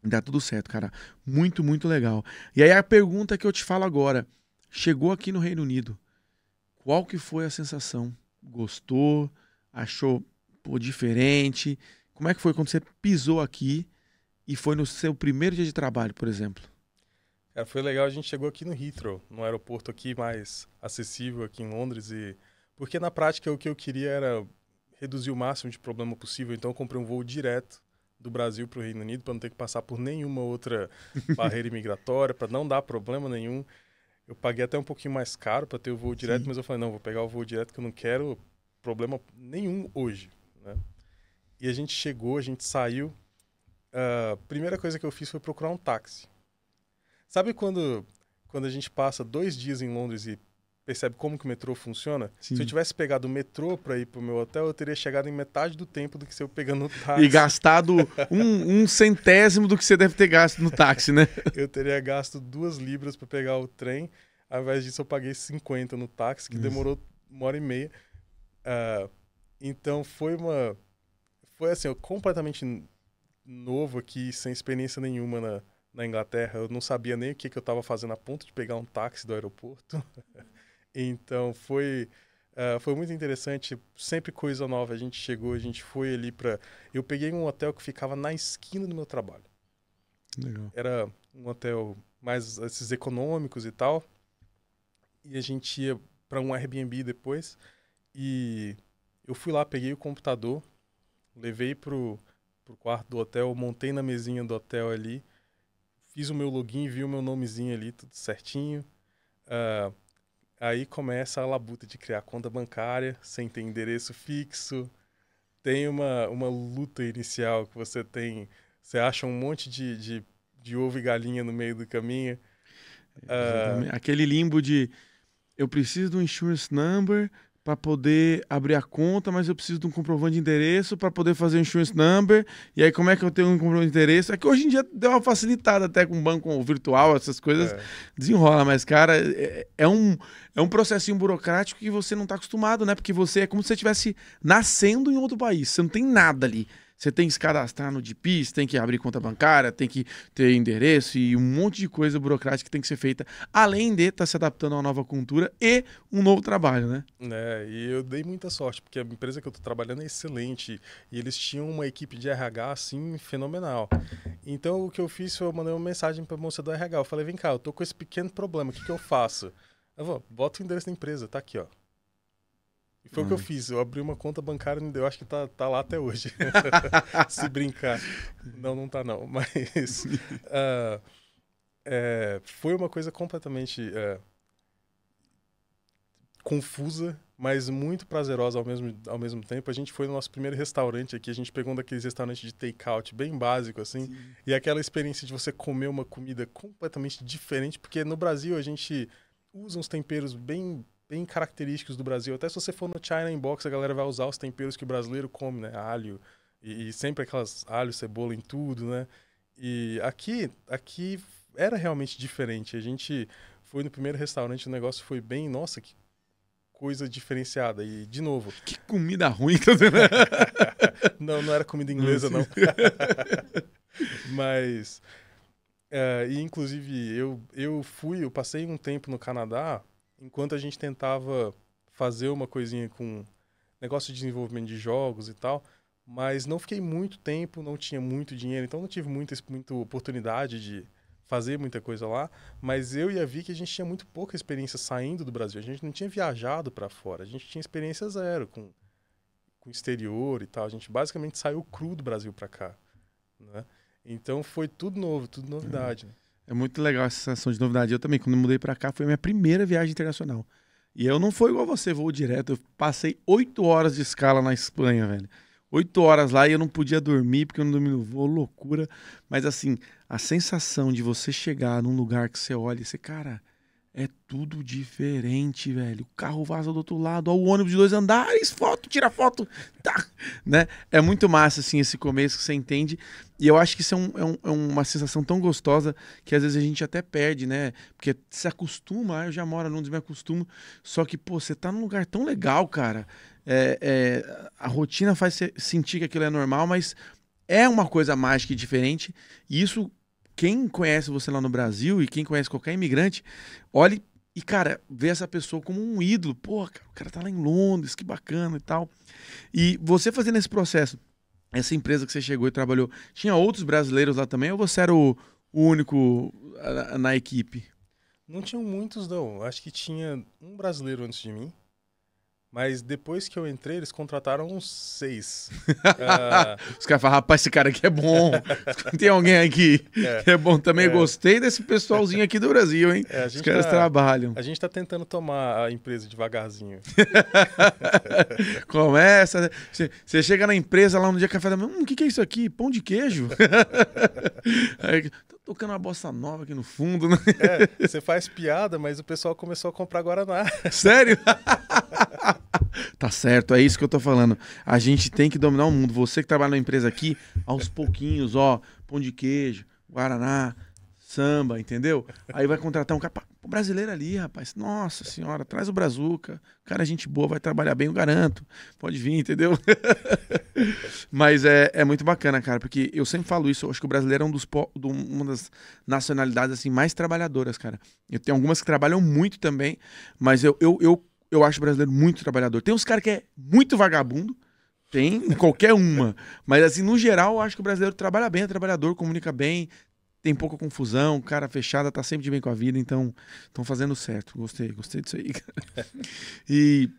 Dá tudo certo, cara. Muito, muito legal. E aí a pergunta que eu te falo agora. Chegou aqui no Reino Unido. Qual que foi a sensação? Gostou? Achou pô, diferente? Como é que foi quando você pisou aqui e foi no seu primeiro dia de trabalho, por exemplo? Cara, foi legal. A gente chegou aqui no Heathrow, num aeroporto aqui mais acessível aqui em Londres e porque na prática o que eu queria era reduzir o máximo de problema possível. Então eu comprei um voo direto do Brasil para o Reino Unido para não ter que passar por nenhuma outra barreira imigratória, para não dar problema nenhum. Eu paguei até um pouquinho mais caro para ter o voo direto, Sim. mas eu falei, não, vou pegar o voo direto que eu não quero problema nenhum hoje, né? E a gente chegou, a gente saiu. A uh, primeira coisa que eu fiz foi procurar um táxi. Sabe quando, quando a gente passa dois dias em Londres e percebe como que o metrô funciona? Sim. Se eu tivesse pegado o metrô para ir pro meu hotel, eu teria chegado em metade do tempo do que se eu pegando o táxi. E gastado um, um centésimo do que você deve ter gasto no táxi, né? eu teria gasto duas libras para pegar o trem. Ao invés disso, eu paguei 50 no táxi, que Isso. demorou uma hora e meia. Uh, então foi uma foi assim, eu completamente novo aqui, sem experiência nenhuma na, na Inglaterra. Eu não sabia nem o que, que eu estava fazendo a ponto de pegar um táxi do aeroporto. então foi uh, foi muito interessante, sempre coisa nova. A gente chegou, a gente foi ali para. Eu peguei um hotel que ficava na esquina do meu trabalho. Legal. Era um hotel mais esses econômicos e tal. E a gente ia para um Airbnb depois. E eu fui lá, peguei o computador, Levei pro, pro quarto do hotel, montei na mesinha do hotel ali, fiz o meu login, vi o meu nomezinho ali, tudo certinho. Uh, aí começa a labuta de criar conta bancária sem ter endereço fixo. Tem uma, uma luta inicial que você tem. Você acha um monte de, de, de ovo e galinha no meio do caminho. Uh, Aquele limbo de eu preciso do insurance number, para poder abrir a conta, mas eu preciso de um comprovante de endereço para poder fazer um insurance number. E aí, como é que eu tenho um comprovante de endereço? É que hoje em dia deu uma facilitada até com banco virtual, essas coisas é. desenrola. Mas, cara, é, é, é um, é um processinho burocrático que você não está acostumado, né? Porque você é como se você estivesse nascendo em outro país, você não tem nada ali. Você tem que se cadastrar no DPIS, tem que abrir conta bancária, tem que ter endereço e um monte de coisa burocrática que tem que ser feita, além de estar tá se adaptando a uma nova cultura e um novo trabalho, né? É, e eu dei muita sorte, porque a empresa que eu estou trabalhando é excelente e eles tinham uma equipe de RH assim fenomenal. Então o que eu fiz foi eu mandei uma mensagem para a moça do RH, eu falei: "Vem cá, eu tô com esse pequeno problema, o que que eu faço?" Eu vou, bota o endereço da empresa, tá aqui, ó. E foi hum. o que eu hum. fiz. Eu abri uma conta bancária, eu acho que tá, tá lá até hoje. Se brincar. Não, não tá não. Mas uh, é, foi uma coisa completamente uh, confusa, mas muito prazerosa ao mesmo, ao mesmo tempo. A gente foi no nosso primeiro restaurante aqui, a gente pegou um daqueles restaurantes de takeout bem básico, assim. Sim. E aquela experiência de você comer uma comida completamente diferente, porque no Brasil a gente usa uns temperos bem bem característicos do Brasil. Até se você for no China Inbox, a galera vai usar os temperos que o brasileiro come, né? Alho e, e sempre aquelas alho, cebola em tudo, né? E aqui, aqui era realmente diferente. A gente foi no primeiro restaurante, o negócio foi bem, nossa, que coisa diferenciada. E, de novo. Que comida ruim, tá dizendo? não, não era comida inglesa, não. Mas. Uh, e, inclusive, eu, eu fui, eu passei um tempo no Canadá enquanto a gente tentava fazer uma coisinha com negócio de desenvolvimento de jogos e tal, mas não fiquei muito tempo, não tinha muito dinheiro, então não tive muita, muita oportunidade de fazer muita coisa lá. Mas eu e a Vi que a gente tinha muito pouca experiência saindo do Brasil, a gente não tinha viajado para fora, a gente tinha experiência zero com com exterior e tal, a gente basicamente saiu cru do Brasil para cá, né? Então foi tudo novo, tudo novidade. Uhum. Né? É muito legal essa sensação de novidade. Eu também, quando eu mudei para cá, foi a minha primeira viagem internacional. E eu não foi igual você, voo direto. Eu passei oito horas de escala na Espanha, velho. Oito horas lá e eu não podia dormir porque eu não dormi no voo, loucura. Mas assim, a sensação de você chegar num lugar que você olha e você, cara, é tudo diferente, velho. O carro vaza do outro lado, ó, o ônibus de dois andares, foto, tira foto, tá, né? É muito massa, assim, esse começo que você entende. E eu acho que isso é, um, é, um, é uma sensação tão gostosa que às vezes a gente até perde, né? Porque se acostuma, eu já moro Londres, me acostumo. Só que, pô, você tá num lugar tão legal, cara. É, é, a rotina faz você sentir que aquilo é normal, mas é uma coisa mágica e diferente. E isso quem conhece você lá no Brasil e quem conhece qualquer imigrante, olhe e, cara, vê essa pessoa como um ídolo. Pô, cara, o cara tá lá em Londres, que bacana e tal. E você fazendo esse processo, essa empresa que você chegou e trabalhou, tinha outros brasileiros lá também ou você era o, único na equipe? Não tinham muitos, não. Acho que tinha um brasileiro antes de mim. Mas depois que eu entrei, eles contrataram uns seis. uh... Os caras falaram, rapaz, esse cara aqui é bom. Tem alguém aqui é. que é bom também. É. Gostei desse pessoalzinho aqui do Brasil, hein? É, Os caras tá... trabalham. A gente tá tentando tomar a empresa devagarzinho. Começa. Né? Você chega na empresa lá no dia café da manhã, hum, o que, que é isso aqui? Pão de queijo? Aí, tocando uma bossa nova aqui no fundo, né? É, você faz piada, mas o pessoal começou a comprar Guaraná. Sério? tá certo, é isso que eu tô falando. A gente tem que dominar o mundo. Você que trabalha na empresa aqui, aos pouquinhos, ó, pão de queijo, Guaraná, samba, entendeu? Aí vai contratar um capa. O brasileiro ali, rapaz, nossa senhora, traz o Brazuca. Cara, gente boa, vai trabalhar bem, eu garanto. Pode vir, entendeu? Mas é, é muito bacana, cara, porque eu sempre falo isso. Eu acho que o brasileiro é um dos, uma das nacionalidades assim mais trabalhadoras, cara. Eu tenho algumas que trabalham muito também, mas eu, eu, eu, eu acho o brasileiro muito trabalhador. Tem uns caras que é muito vagabundo, tem qualquer uma. Mas, assim, no geral, eu acho que o brasileiro trabalha bem, é trabalhador, comunica bem, tem pouca confusão, cara fechada, tá sempre de bem com a vida, então estão fazendo certo. Gostei, gostei disso aí, cara. e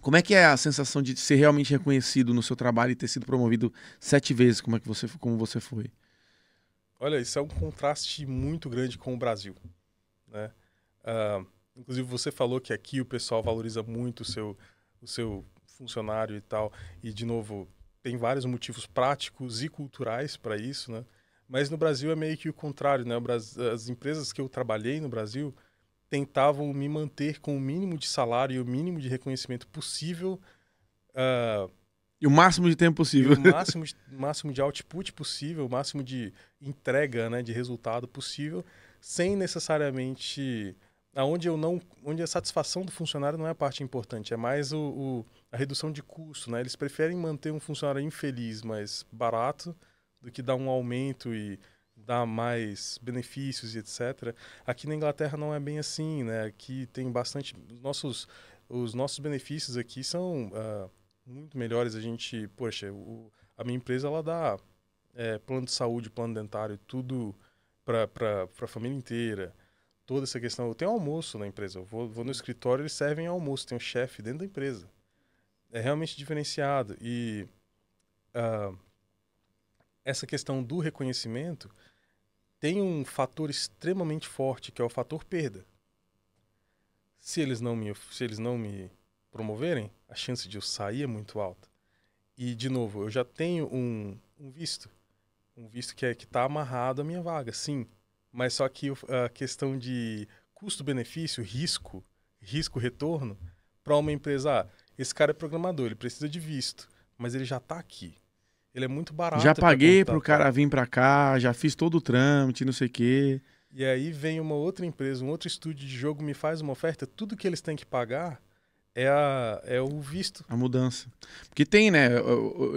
como é que é a sensação de ser realmente reconhecido no seu trabalho e ter sido promovido sete vezes, como é que você, como você foi? Olha, isso é um contraste muito grande com o Brasil, né? Uh, inclusive você falou que aqui o pessoal valoriza muito o seu, o seu funcionário e tal, e de novo tem vários motivos práticos e culturais para isso, né? Mas no Brasil é meio que o contrário, né? As empresas que eu trabalhei no Brasil tentavam me manter com o mínimo de salário e o mínimo de reconhecimento possível. Uh, e o máximo de tempo possível. o máximo de, máximo de output possível, o máximo de entrega, né, de resultado possível, sem necessariamente aonde eu não onde a satisfação do funcionário não é a parte importante é mais o, o, a redução de custo né eles preferem manter um funcionário infeliz mas barato do que dar um aumento e dar mais benefícios e etc. Aqui na Inglaterra não é bem assim, né? Aqui tem bastante nossos os nossos benefícios aqui são uh, muito melhores. A gente, poxa, o, a minha empresa ela dá é, plano de saúde, plano dentário, tudo para a família inteira. Toda essa questão. Eu tenho almoço na empresa. Eu vou, vou no escritório, eles servem almoço. Tem um chefe dentro da empresa. É realmente diferenciado. E uh, essa questão do reconhecimento tem um fator extremamente forte, que é o fator perda. Se eles não me, se eles não me promoverem, a chance de eu sair é muito alta. E, de novo, eu já tenho um, um visto. Um visto que é, está amarrado à minha vaga, sim. Mas só que a questão de custo-benefício, risco, risco-retorno, para uma empresa, ah, esse cara é programador, ele precisa de visto, mas ele já está aqui. Ele é muito barato. Já tá paguei para o cara vir para cá, já fiz todo o trâmite, não sei o quê. E aí vem uma outra empresa, um outro estúdio de jogo me faz uma oferta, tudo que eles têm que pagar é, a, é o visto. A mudança. Porque tem, né?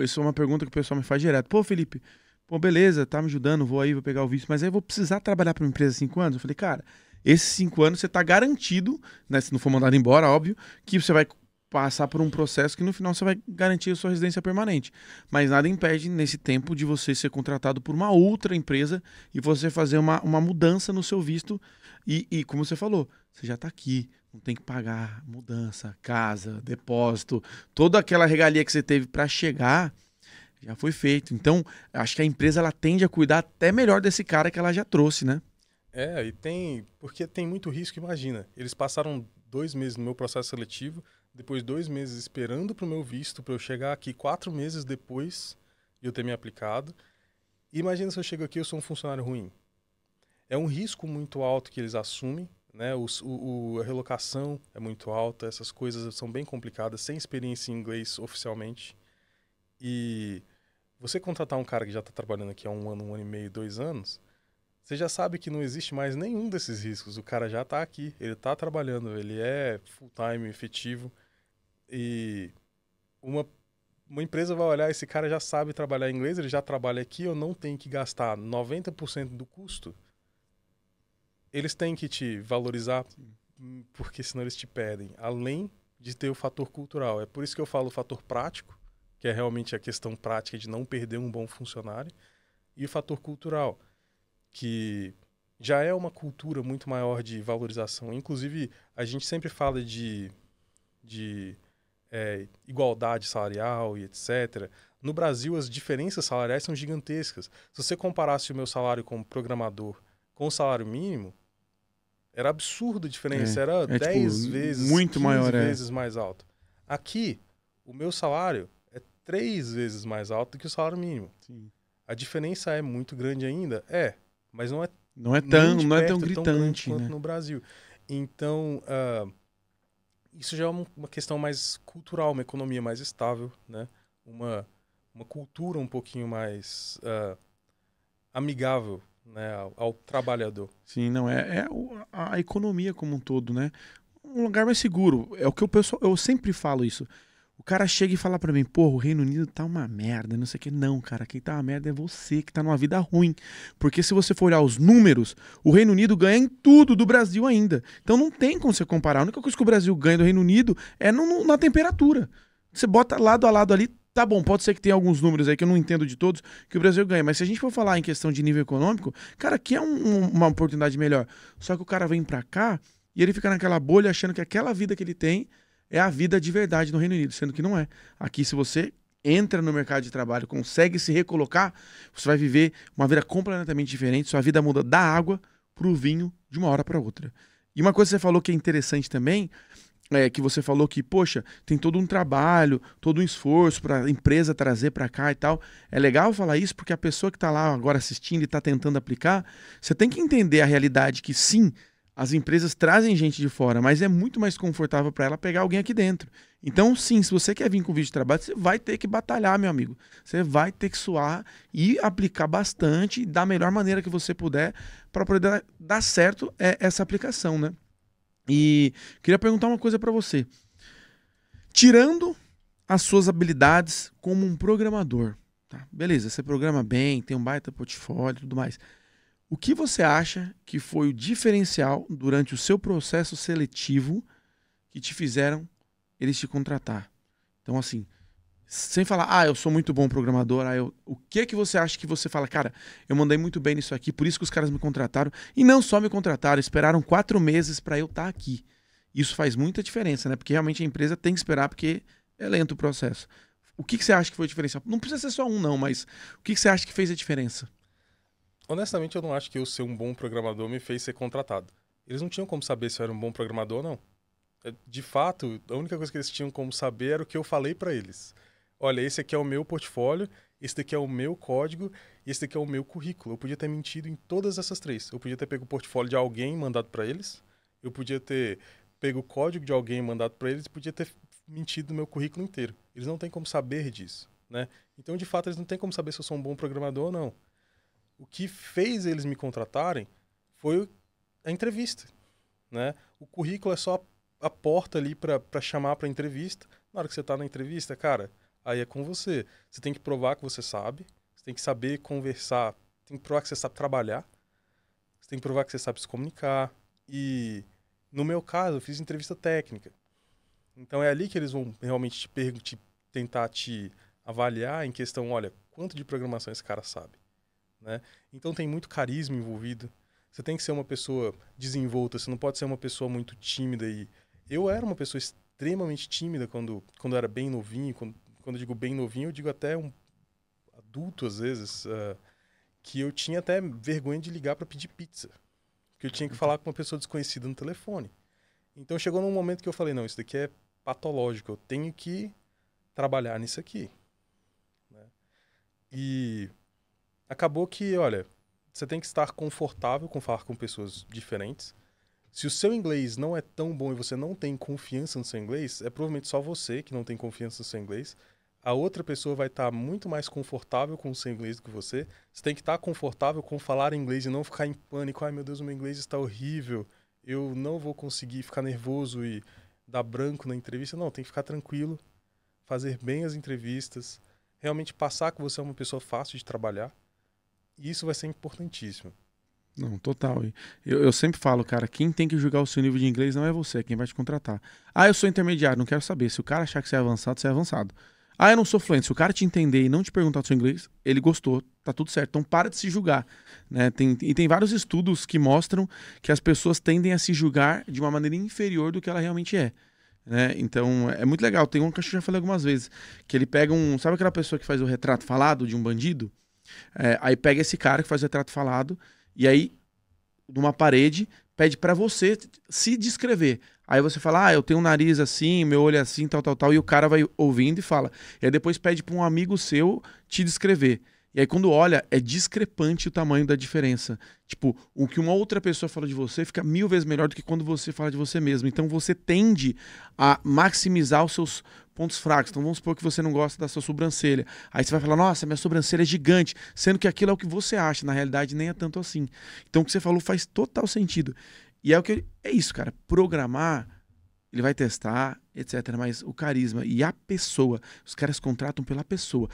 Isso é uma pergunta que o pessoal me faz direto. Pô, Felipe, pô, beleza, tá me ajudando, vou aí, vou pegar o visto, mas aí eu vou precisar trabalhar para uma empresa cinco anos? Eu falei, cara, esses cinco anos você tá garantido, né? Se não for mandado embora, óbvio, que você vai passar por um processo que no final você vai garantir a sua residência permanente. Mas nada impede, nesse tempo, de você ser contratado por uma outra empresa e você fazer uma, uma mudança no seu visto. E, e como você falou, você já está aqui, não tem que pagar mudança, casa, depósito, toda aquela regalia que você teve para chegar já foi feito. Então, acho que a empresa ela tende a cuidar até melhor desse cara que ela já trouxe, né? É, e tem. Porque tem muito risco, imagina. Eles passaram dois meses no meu processo seletivo, depois dois meses esperando para o meu visto, para eu chegar aqui quatro meses depois de eu ter me aplicado. Imagina se eu chego aqui eu sou um funcionário ruim. É um risco muito alto que eles assumem, né? O, o, a relocação é muito alta, essas coisas são bem complicadas, sem experiência em inglês oficialmente. E você contratar um cara que já está trabalhando aqui há um ano, um ano e meio, dois anos, você já sabe que não existe mais nenhum desses riscos. O cara já está aqui, ele está trabalhando, ele é full-time, efetivo. E uma, uma empresa vai olhar, esse cara já sabe trabalhar inglês, ele já trabalha aqui, eu não tenho que gastar 90% do custo. Eles têm que te valorizar, Sim. porque senão eles te pedem. Além de ter o fator cultural. É por isso que eu falo o fator prático, que é realmente a questão prática de não perder um bom funcionário, e o fator cultural, que já é uma cultura muito maior de valorização. Inclusive, a gente sempre fala de, de é, igualdade salarial e etc. No Brasil, as diferenças salariais são gigantescas. Se você comparasse o meu salário como programador com o salário mínimo, era absurda a diferença. É, era 10 é, tipo, vezes, muito maior, é. vezes mais alto. Aqui, o meu salário é três vezes mais alto do que o salário mínimo. Sim. A diferença é muito grande ainda? É, mas não é, não é tão, não é tão gritante tão né? no Brasil. Então. Uh, isso já é uma questão mais cultural, uma economia mais estável, né? Uma, uma cultura um pouquinho mais uh, amigável né, ao, ao, trabalhador. Sim, não, é, é a economia como um todo, né? Um lugar mais seguro. É o que o pessoal. Eu sempre falo isso. O cara chega e fala para mim, porra, o Reino Unido tá uma merda, não sei o que. Não, cara, quem tá uma merda é você, que tá numa vida ruim. Porque se você for olhar os números, o Reino Unido ganha em tudo do Brasil ainda. Então não tem como você comparar. A única coisa que o Brasil ganha do Reino Unido é no, no, na temperatura. Você bota lado a lado ali, tá bom, pode ser que tenha alguns números aí que eu não entendo de todos, que o Brasil ganha. Mas se a gente for falar em questão de nível econômico, cara, aqui é um, uma oportunidade melhor. Só que o cara vem pra cá e ele fica naquela bolha achando que aquela vida que ele tem é a vida de verdade no Reino Unido, sendo que não é. Aqui, se você entra no mercado de trabalho, consegue se recolocar, você vai viver uma vida completamente diferente. Sua vida muda da água para o vinho de uma hora para outra. E uma coisa que você falou que é interessante também é, que você falou que, poxa, tem todo um trabalho, todo um esforço para a empresa trazer para cá e tal. É legal falar isso porque a pessoa que está lá agora assistindo e está tentando aplicar, você tem que entender a realidade que sim, as empresas trazem gente de fora, mas é muito mais confortável para ela pegar alguém aqui dentro. Então, sim, se você quer vir com vídeo de trabalho, você vai ter que batalhar, meu amigo. Você vai ter que suar e aplicar bastante da melhor maneira que você puder para poder dar certo é, essa aplicação, né? E queria perguntar uma coisa para você. Tirando as suas habilidades como um programador, tá? Beleza, você programa bem, tem um baita portfólio e tudo mais. O que você acha que foi o diferencial durante o seu processo seletivo que te fizeram eles te contratar? Então, assim, sem falar, ah, eu sou muito bom programador, ah, eu... o que que você acha que você fala, cara, eu mandei muito bem nisso aqui, por isso que os caras me contrataram. E não só me contrataram, esperaram quatro meses para eu estar tá aqui. Isso faz muita diferença, né? Porque realmente a empresa tem que esperar, porque é lento o processo. O que, que você acha que foi a diferença? Não precisa ser só um, não, mas o que, que você acha que fez a diferença? honestamente, eu não acho que eu ser um bom programador me fez ser contratado. Eles não tinham como saber se eu era um bom programador ou não. É, de fato, a única coisa que eles tinham como saber era o que eu falei para eles. Olha, esse aqui é o meu portfólio, esse aqui é o meu código, esse aqui é o meu currículo. Eu podia ter mentido em todas essas três. Eu podia ter pego o portfólio de alguém e mandado para eles. Eu podia ter pego o código de alguém e mandado para eles. Podia ter mentido no meu currículo inteiro. Eles não têm como saber disso, né? Então, de fato, eles não têm como saber se eu sou um bom programador ou não. O que fez eles me contratarem foi a entrevista, né? O currículo é só a porta ali para chamar para entrevista. Na hora que você está na entrevista, cara, aí é com você. Você tem que provar que você sabe, você tem que saber conversar, tem que provar que você sabe trabalhar, você tem que provar que você sabe se comunicar. E no meu caso, eu fiz entrevista técnica. Então é ali que eles vão realmente te, te tentar te avaliar em questão, olha, quanto de programação esse cara sabe? né? Então tem muito carisma envolvido. Você tem que ser uma pessoa desenvolta, você não pode ser uma pessoa muito tímida e eu era uma pessoa extremamente tímida quando quando era bem novinho, quando, quando eu digo bem novinho, eu digo até um adulto às vezes, uh, que eu tinha até vergonha de ligar para pedir pizza, que eu tinha que falar com uma pessoa desconhecida no telefone. Então chegou num momento que eu falei, não, isso daqui é patológico, eu tenho que trabalhar nisso aqui. Né? E acabou que, olha, você tem que estar confortável com falar com pessoas diferentes. Se o seu inglês não é tão bom e você não tem confiança no seu inglês, é provavelmente só você que não tem confiança no seu inglês. A outra pessoa vai estar tá muito mais confortável com o seu inglês do que você. Você tem que estar tá confortável com falar inglês e não ficar em pânico. Ai meu Deus, o meu inglês está horrível. Eu não vou conseguir ficar nervoso e dar branco na entrevista. Não, tem que ficar tranquilo, fazer bem as entrevistas, realmente passar que você é uma pessoa fácil de trabalhar e isso vai ser importantíssimo. Não, total. Eu, eu, sempre falo, cara, quem tem que julgar o seu nível de inglês não é você, é quem vai te contratar. Ah, eu sou intermediário, não quero saber. Se o cara achar que você é avançado, você é avançado. Ah, eu não sou fluente. Se o cara te entender e não te perguntar o seu inglês, ele gostou, tá tudo certo. Então para de se julgar. Né? Tem, e tem vários estudos que mostram que as pessoas tendem a se julgar de uma maneira inferior do que ela realmente é. Né? Então é muito legal. Tem um que eu já falei algumas vezes, que ele pega um. Sabe aquela pessoa que faz o retrato falado de um bandido? É, aí pega esse cara que faz o retrato falado e aí, numa parede, pede para você se descrever. Aí você fala, ah, eu tenho um nariz assim, meu olho é assim, tal, tal, tal. E o cara vai ouvindo e fala. E aí depois pede para um amigo seu te descrever. E aí quando olha, é discrepante o tamanho da diferença. Tipo, o que uma outra pessoa fala de você fica mil vezes melhor do que quando você fala de você mesmo. Então você tende a maximizar os seus pontos fracos. Então vamos supor que você não gosta da sua sobrancelha. Aí você vai falar, nossa, minha sobrancelha é gigante, sendo que aquilo é o que você acha, na realidade nem é tanto assim. Então o que você falou faz total sentido. E é o que é isso, cara. Programar, ele vai testar, etc, mas o carisma e a pessoa, os caras contratam pela pessoa.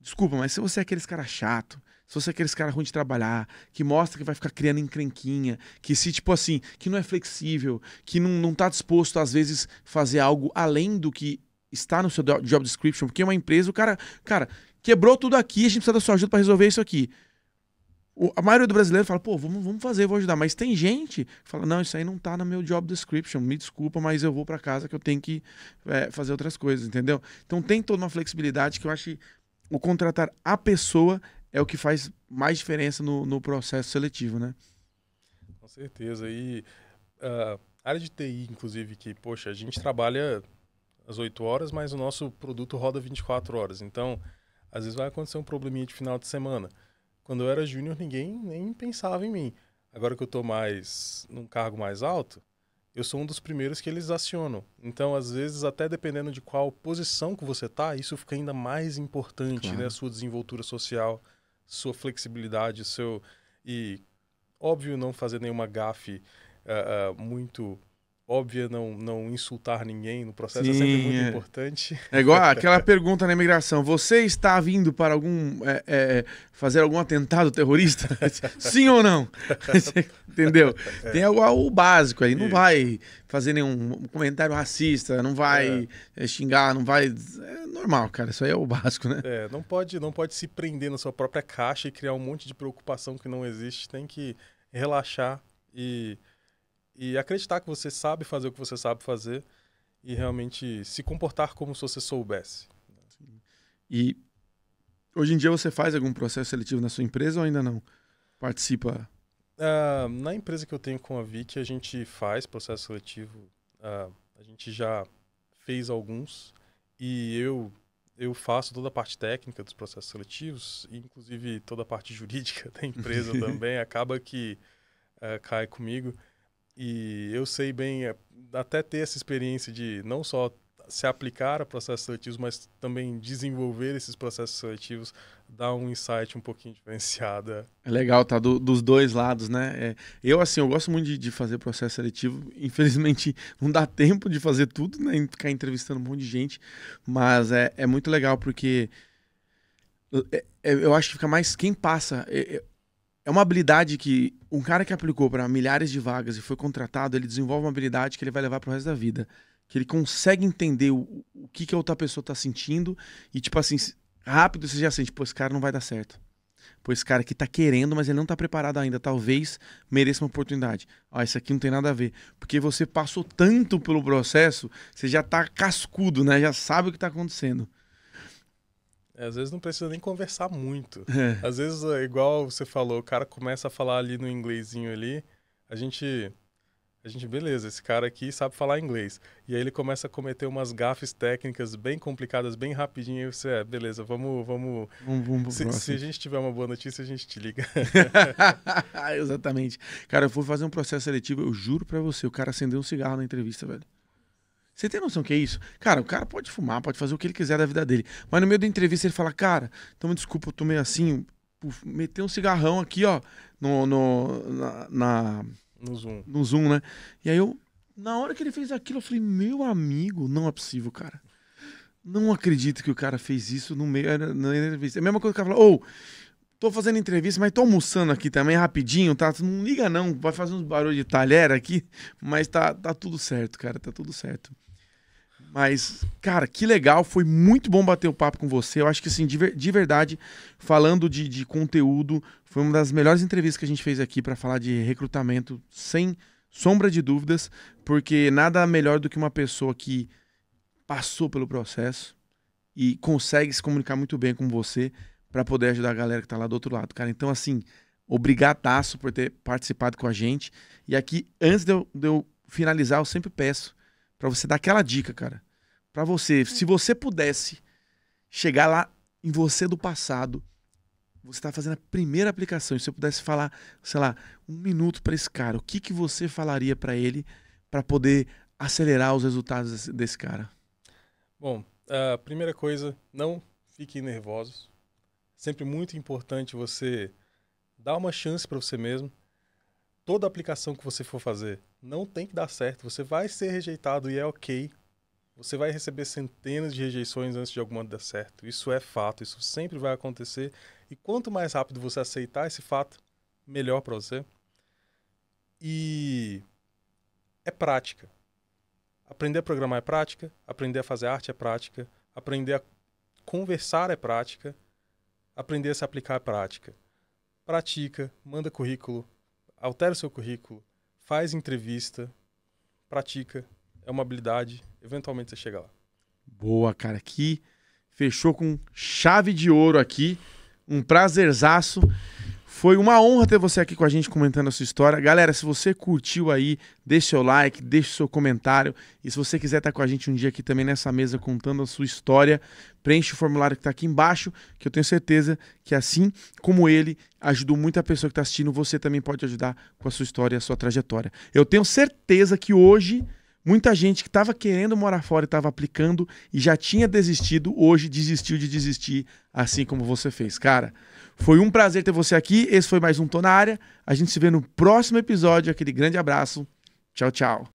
Desculpa, mas se você é aqueles cara chato, se você é aqueles cara ruim de trabalhar, que mostra que vai ficar criando encrenquinha, que se, tipo assim, que não é flexível, que não, não tá disposto, às vezes, fazer algo além do que está no seu job description, porque é uma empresa, o cara, cara, quebrou tudo aqui, a gente precisa da sua ajuda para resolver isso aqui. O, a maioria do brasileiro fala, pô, vamos, vamos fazer, vou ajudar. Mas tem gente que fala, não, isso aí não tá no meu job description, me desculpa, mas eu vou para casa que eu tenho que é, fazer outras coisas, entendeu? Então tem toda uma flexibilidade que eu acho que o contratar a pessoa é o que faz mais diferença no, no processo seletivo, né? Com certeza. E a uh, área de TI, inclusive, que, poxa, a gente trabalha às 8 horas, mas o nosso produto roda 24 horas. Então, às vezes vai acontecer um probleminha de final de semana. Quando eu era júnior, ninguém nem pensava em mim. Agora que eu estou mais num cargo mais alto, eu sou um dos primeiros que eles acionam. Então, às vezes, até dependendo de qual posição que você tá, isso fica ainda mais importante, né? claro. né? sua desenvoltura social, sua flexibilidade, seu... E, óbvio, não fazer nenhuma gafe uh, uh, muito óbvia não, não insultar ninguém no processo Sim, é sempre muito é. importante. É igual aquela pergunta na imigração: você está vindo para algum. É, é, é fazer algum atentado terrorista? Sim ou não? Entendeu? É. Tem algo, o básico aí. Não Isso. vai fazer nenhum comentário racista, não vai é. xingar, não vai. É normal, cara. Isso aí é o básico, né? É, não pode, não pode se prender na sua própria caixa e criar um monte de preocupação que não existe. Tem que relaxar e e acreditar que você sabe fazer o que você sabe fazer e realmente se comportar como se você soubesse. E hoje em dia você faz algum processo seletivo na sua empresa ou ainda não? Participa? Uh, na empresa que eu tenho com a Vic, a gente faz processo seletivo. Uh, a gente já fez alguns e eu eu faço toda a parte técnica dos processos seletivos, inclusive toda a parte jurídica da empresa também. Acaba que uh, cai comigo. E eu sei bem, é, até ter essa experiência de não só se aplicar a processos seletivos, mas também desenvolver esses processos seletivos dá um insight um pouquinho diferenciado. É legal, tá? Do, dos dois lados, né? É, eu, assim, eu gosto muito de, de, fazer processo seletivo. Infelizmente, não dá tempo de fazer tudo, né? Ficar entrevistando um monte de gente. Mas é, é muito legal porque... É, é eu acho que fica mais quem passa. É, é uma habilidade que um cara que aplicou para milhares de vagas e foi contratado, ele desenvolve uma habilidade que ele vai levar para o resto da vida. Que ele consegue entender o, o que, que a outra pessoa tá sentindo e, tipo assim, rápido você já sente, pô, esse cara não vai dar certo. Pô, esse cara aqui tá querendo, mas ele não tá preparado ainda. Talvez mereça uma oportunidade. Ó, ah, isso aqui não tem nada a ver. Porque você passou tanto pelo processo, você já tá cascudo, né? Já sabe o que tá acontecendo. Às vezes não precisa nem conversar muito. É. Às vezes, é, igual você falou, o cara começa a falar ali no inglêsinho ali, a gente... A gente, beleza, esse cara aqui sabe falar inglês. E aí ele começa a cometer umas gafes técnicas bem complicadas, bem rapidinho. E você, é, beleza, vamos. vamos... vamos, vamos se, se, a gente tiver uma boa notícia, a gente te liga. Exatamente. Cara, eu fui fazer um processo seletivo, eu juro pra você, o cara acendeu um cigarro na entrevista, velho. Você tem noção que é isso? Cara, o cara pode fumar, pode fazer o que ele quiser da vida dele. Mas no meio da entrevista ele fala, cara, então me desculpa, eu tomei assim, puf, um cigarrão aqui, ó, no, no, na, na, no, zoom. no Zoom, né? E aí eu, na hora que ele fez aquilo, eu falei, meu amigo, não é possível, cara. Não acredito que o cara fez isso no meio da entrevista. É a mesma coisa que o cara fala, ou... Oh, Tô fazendo entrevista, mas tô almoçando aqui também rapidinho, tá? Não liga não, vai fazer uns barulhos de talher aqui, mas tá, tá tudo certo, cara, tá tudo certo. Mas, cara, que legal, foi muito bom bater o papo com você. Eu acho que, assim, de, ver, de verdade, falando de, de, conteúdo, foi uma das melhores entrevistas que a gente fez aqui para falar de recrutamento, sem sombra de dúvidas, porque nada melhor do que uma pessoa que passou pelo processo e consegue se comunicar muito bem com você para poder ajudar a galera que tá lá do outro lado, cara. Então, assim, obrigadaço por ter participado com a gente. E aqui, antes de eu, de eu finalizar, eu sempre peço para você dar aquela dica, cara. Para você, hum. se você pudesse chegar lá em você do passado, você tá fazendo a primeira aplicação, se você pudesse falar, sei lá, um minuto para esse cara, o que que você falaria para ele para poder acelerar os resultados desse, cara? Bom, a primeira coisa, não fiquem nervosos. Sempre muito importante você dar uma chance para você mesmo. Toda aplicação que você for fazer, não tem que dar certo. Você vai ser rejeitado e é ok. Você vai receber centenas de rejeições antes de alguma dar certo. Isso é fato, isso sempre vai acontecer. E quanto mais rápido você aceitar esse fato, melhor para você. E é prática. Aprender a programar é prática, aprender a fazer arte é prática, aprender a conversar é prática, aprender a se aplicar é prática. Pratica, manda currículo, altera o seu currículo, faz entrevista, pratica, é uma habilidade, eventualmente você chega lá. Boa, cara, aqui fechou com chave de ouro aqui, um prazerzaço. Foi uma honra ter você aqui com a gente comentando a sua história. Galera, se você curtiu aí, deixe seu like, deixe seu comentário. E se você quiser estar com a gente um dia aqui também nessa mesa contando a sua história, preenche o formulário que está aqui embaixo, que eu tenho certeza que assim como ele ajudou muita pessoa que está assistindo, você também pode ajudar com a sua história e a sua trajetória. Eu tenho certeza que hoje Muita gente que estava querendo morar fora e estava aplicando e já tinha desistido, hoje desistiu de desistir, assim como você fez. Cara, foi um prazer ter você aqui. Esse foi mais um Tô na Área. A gente se vê no próximo episódio. Aquele grande abraço. Tchau, tchau.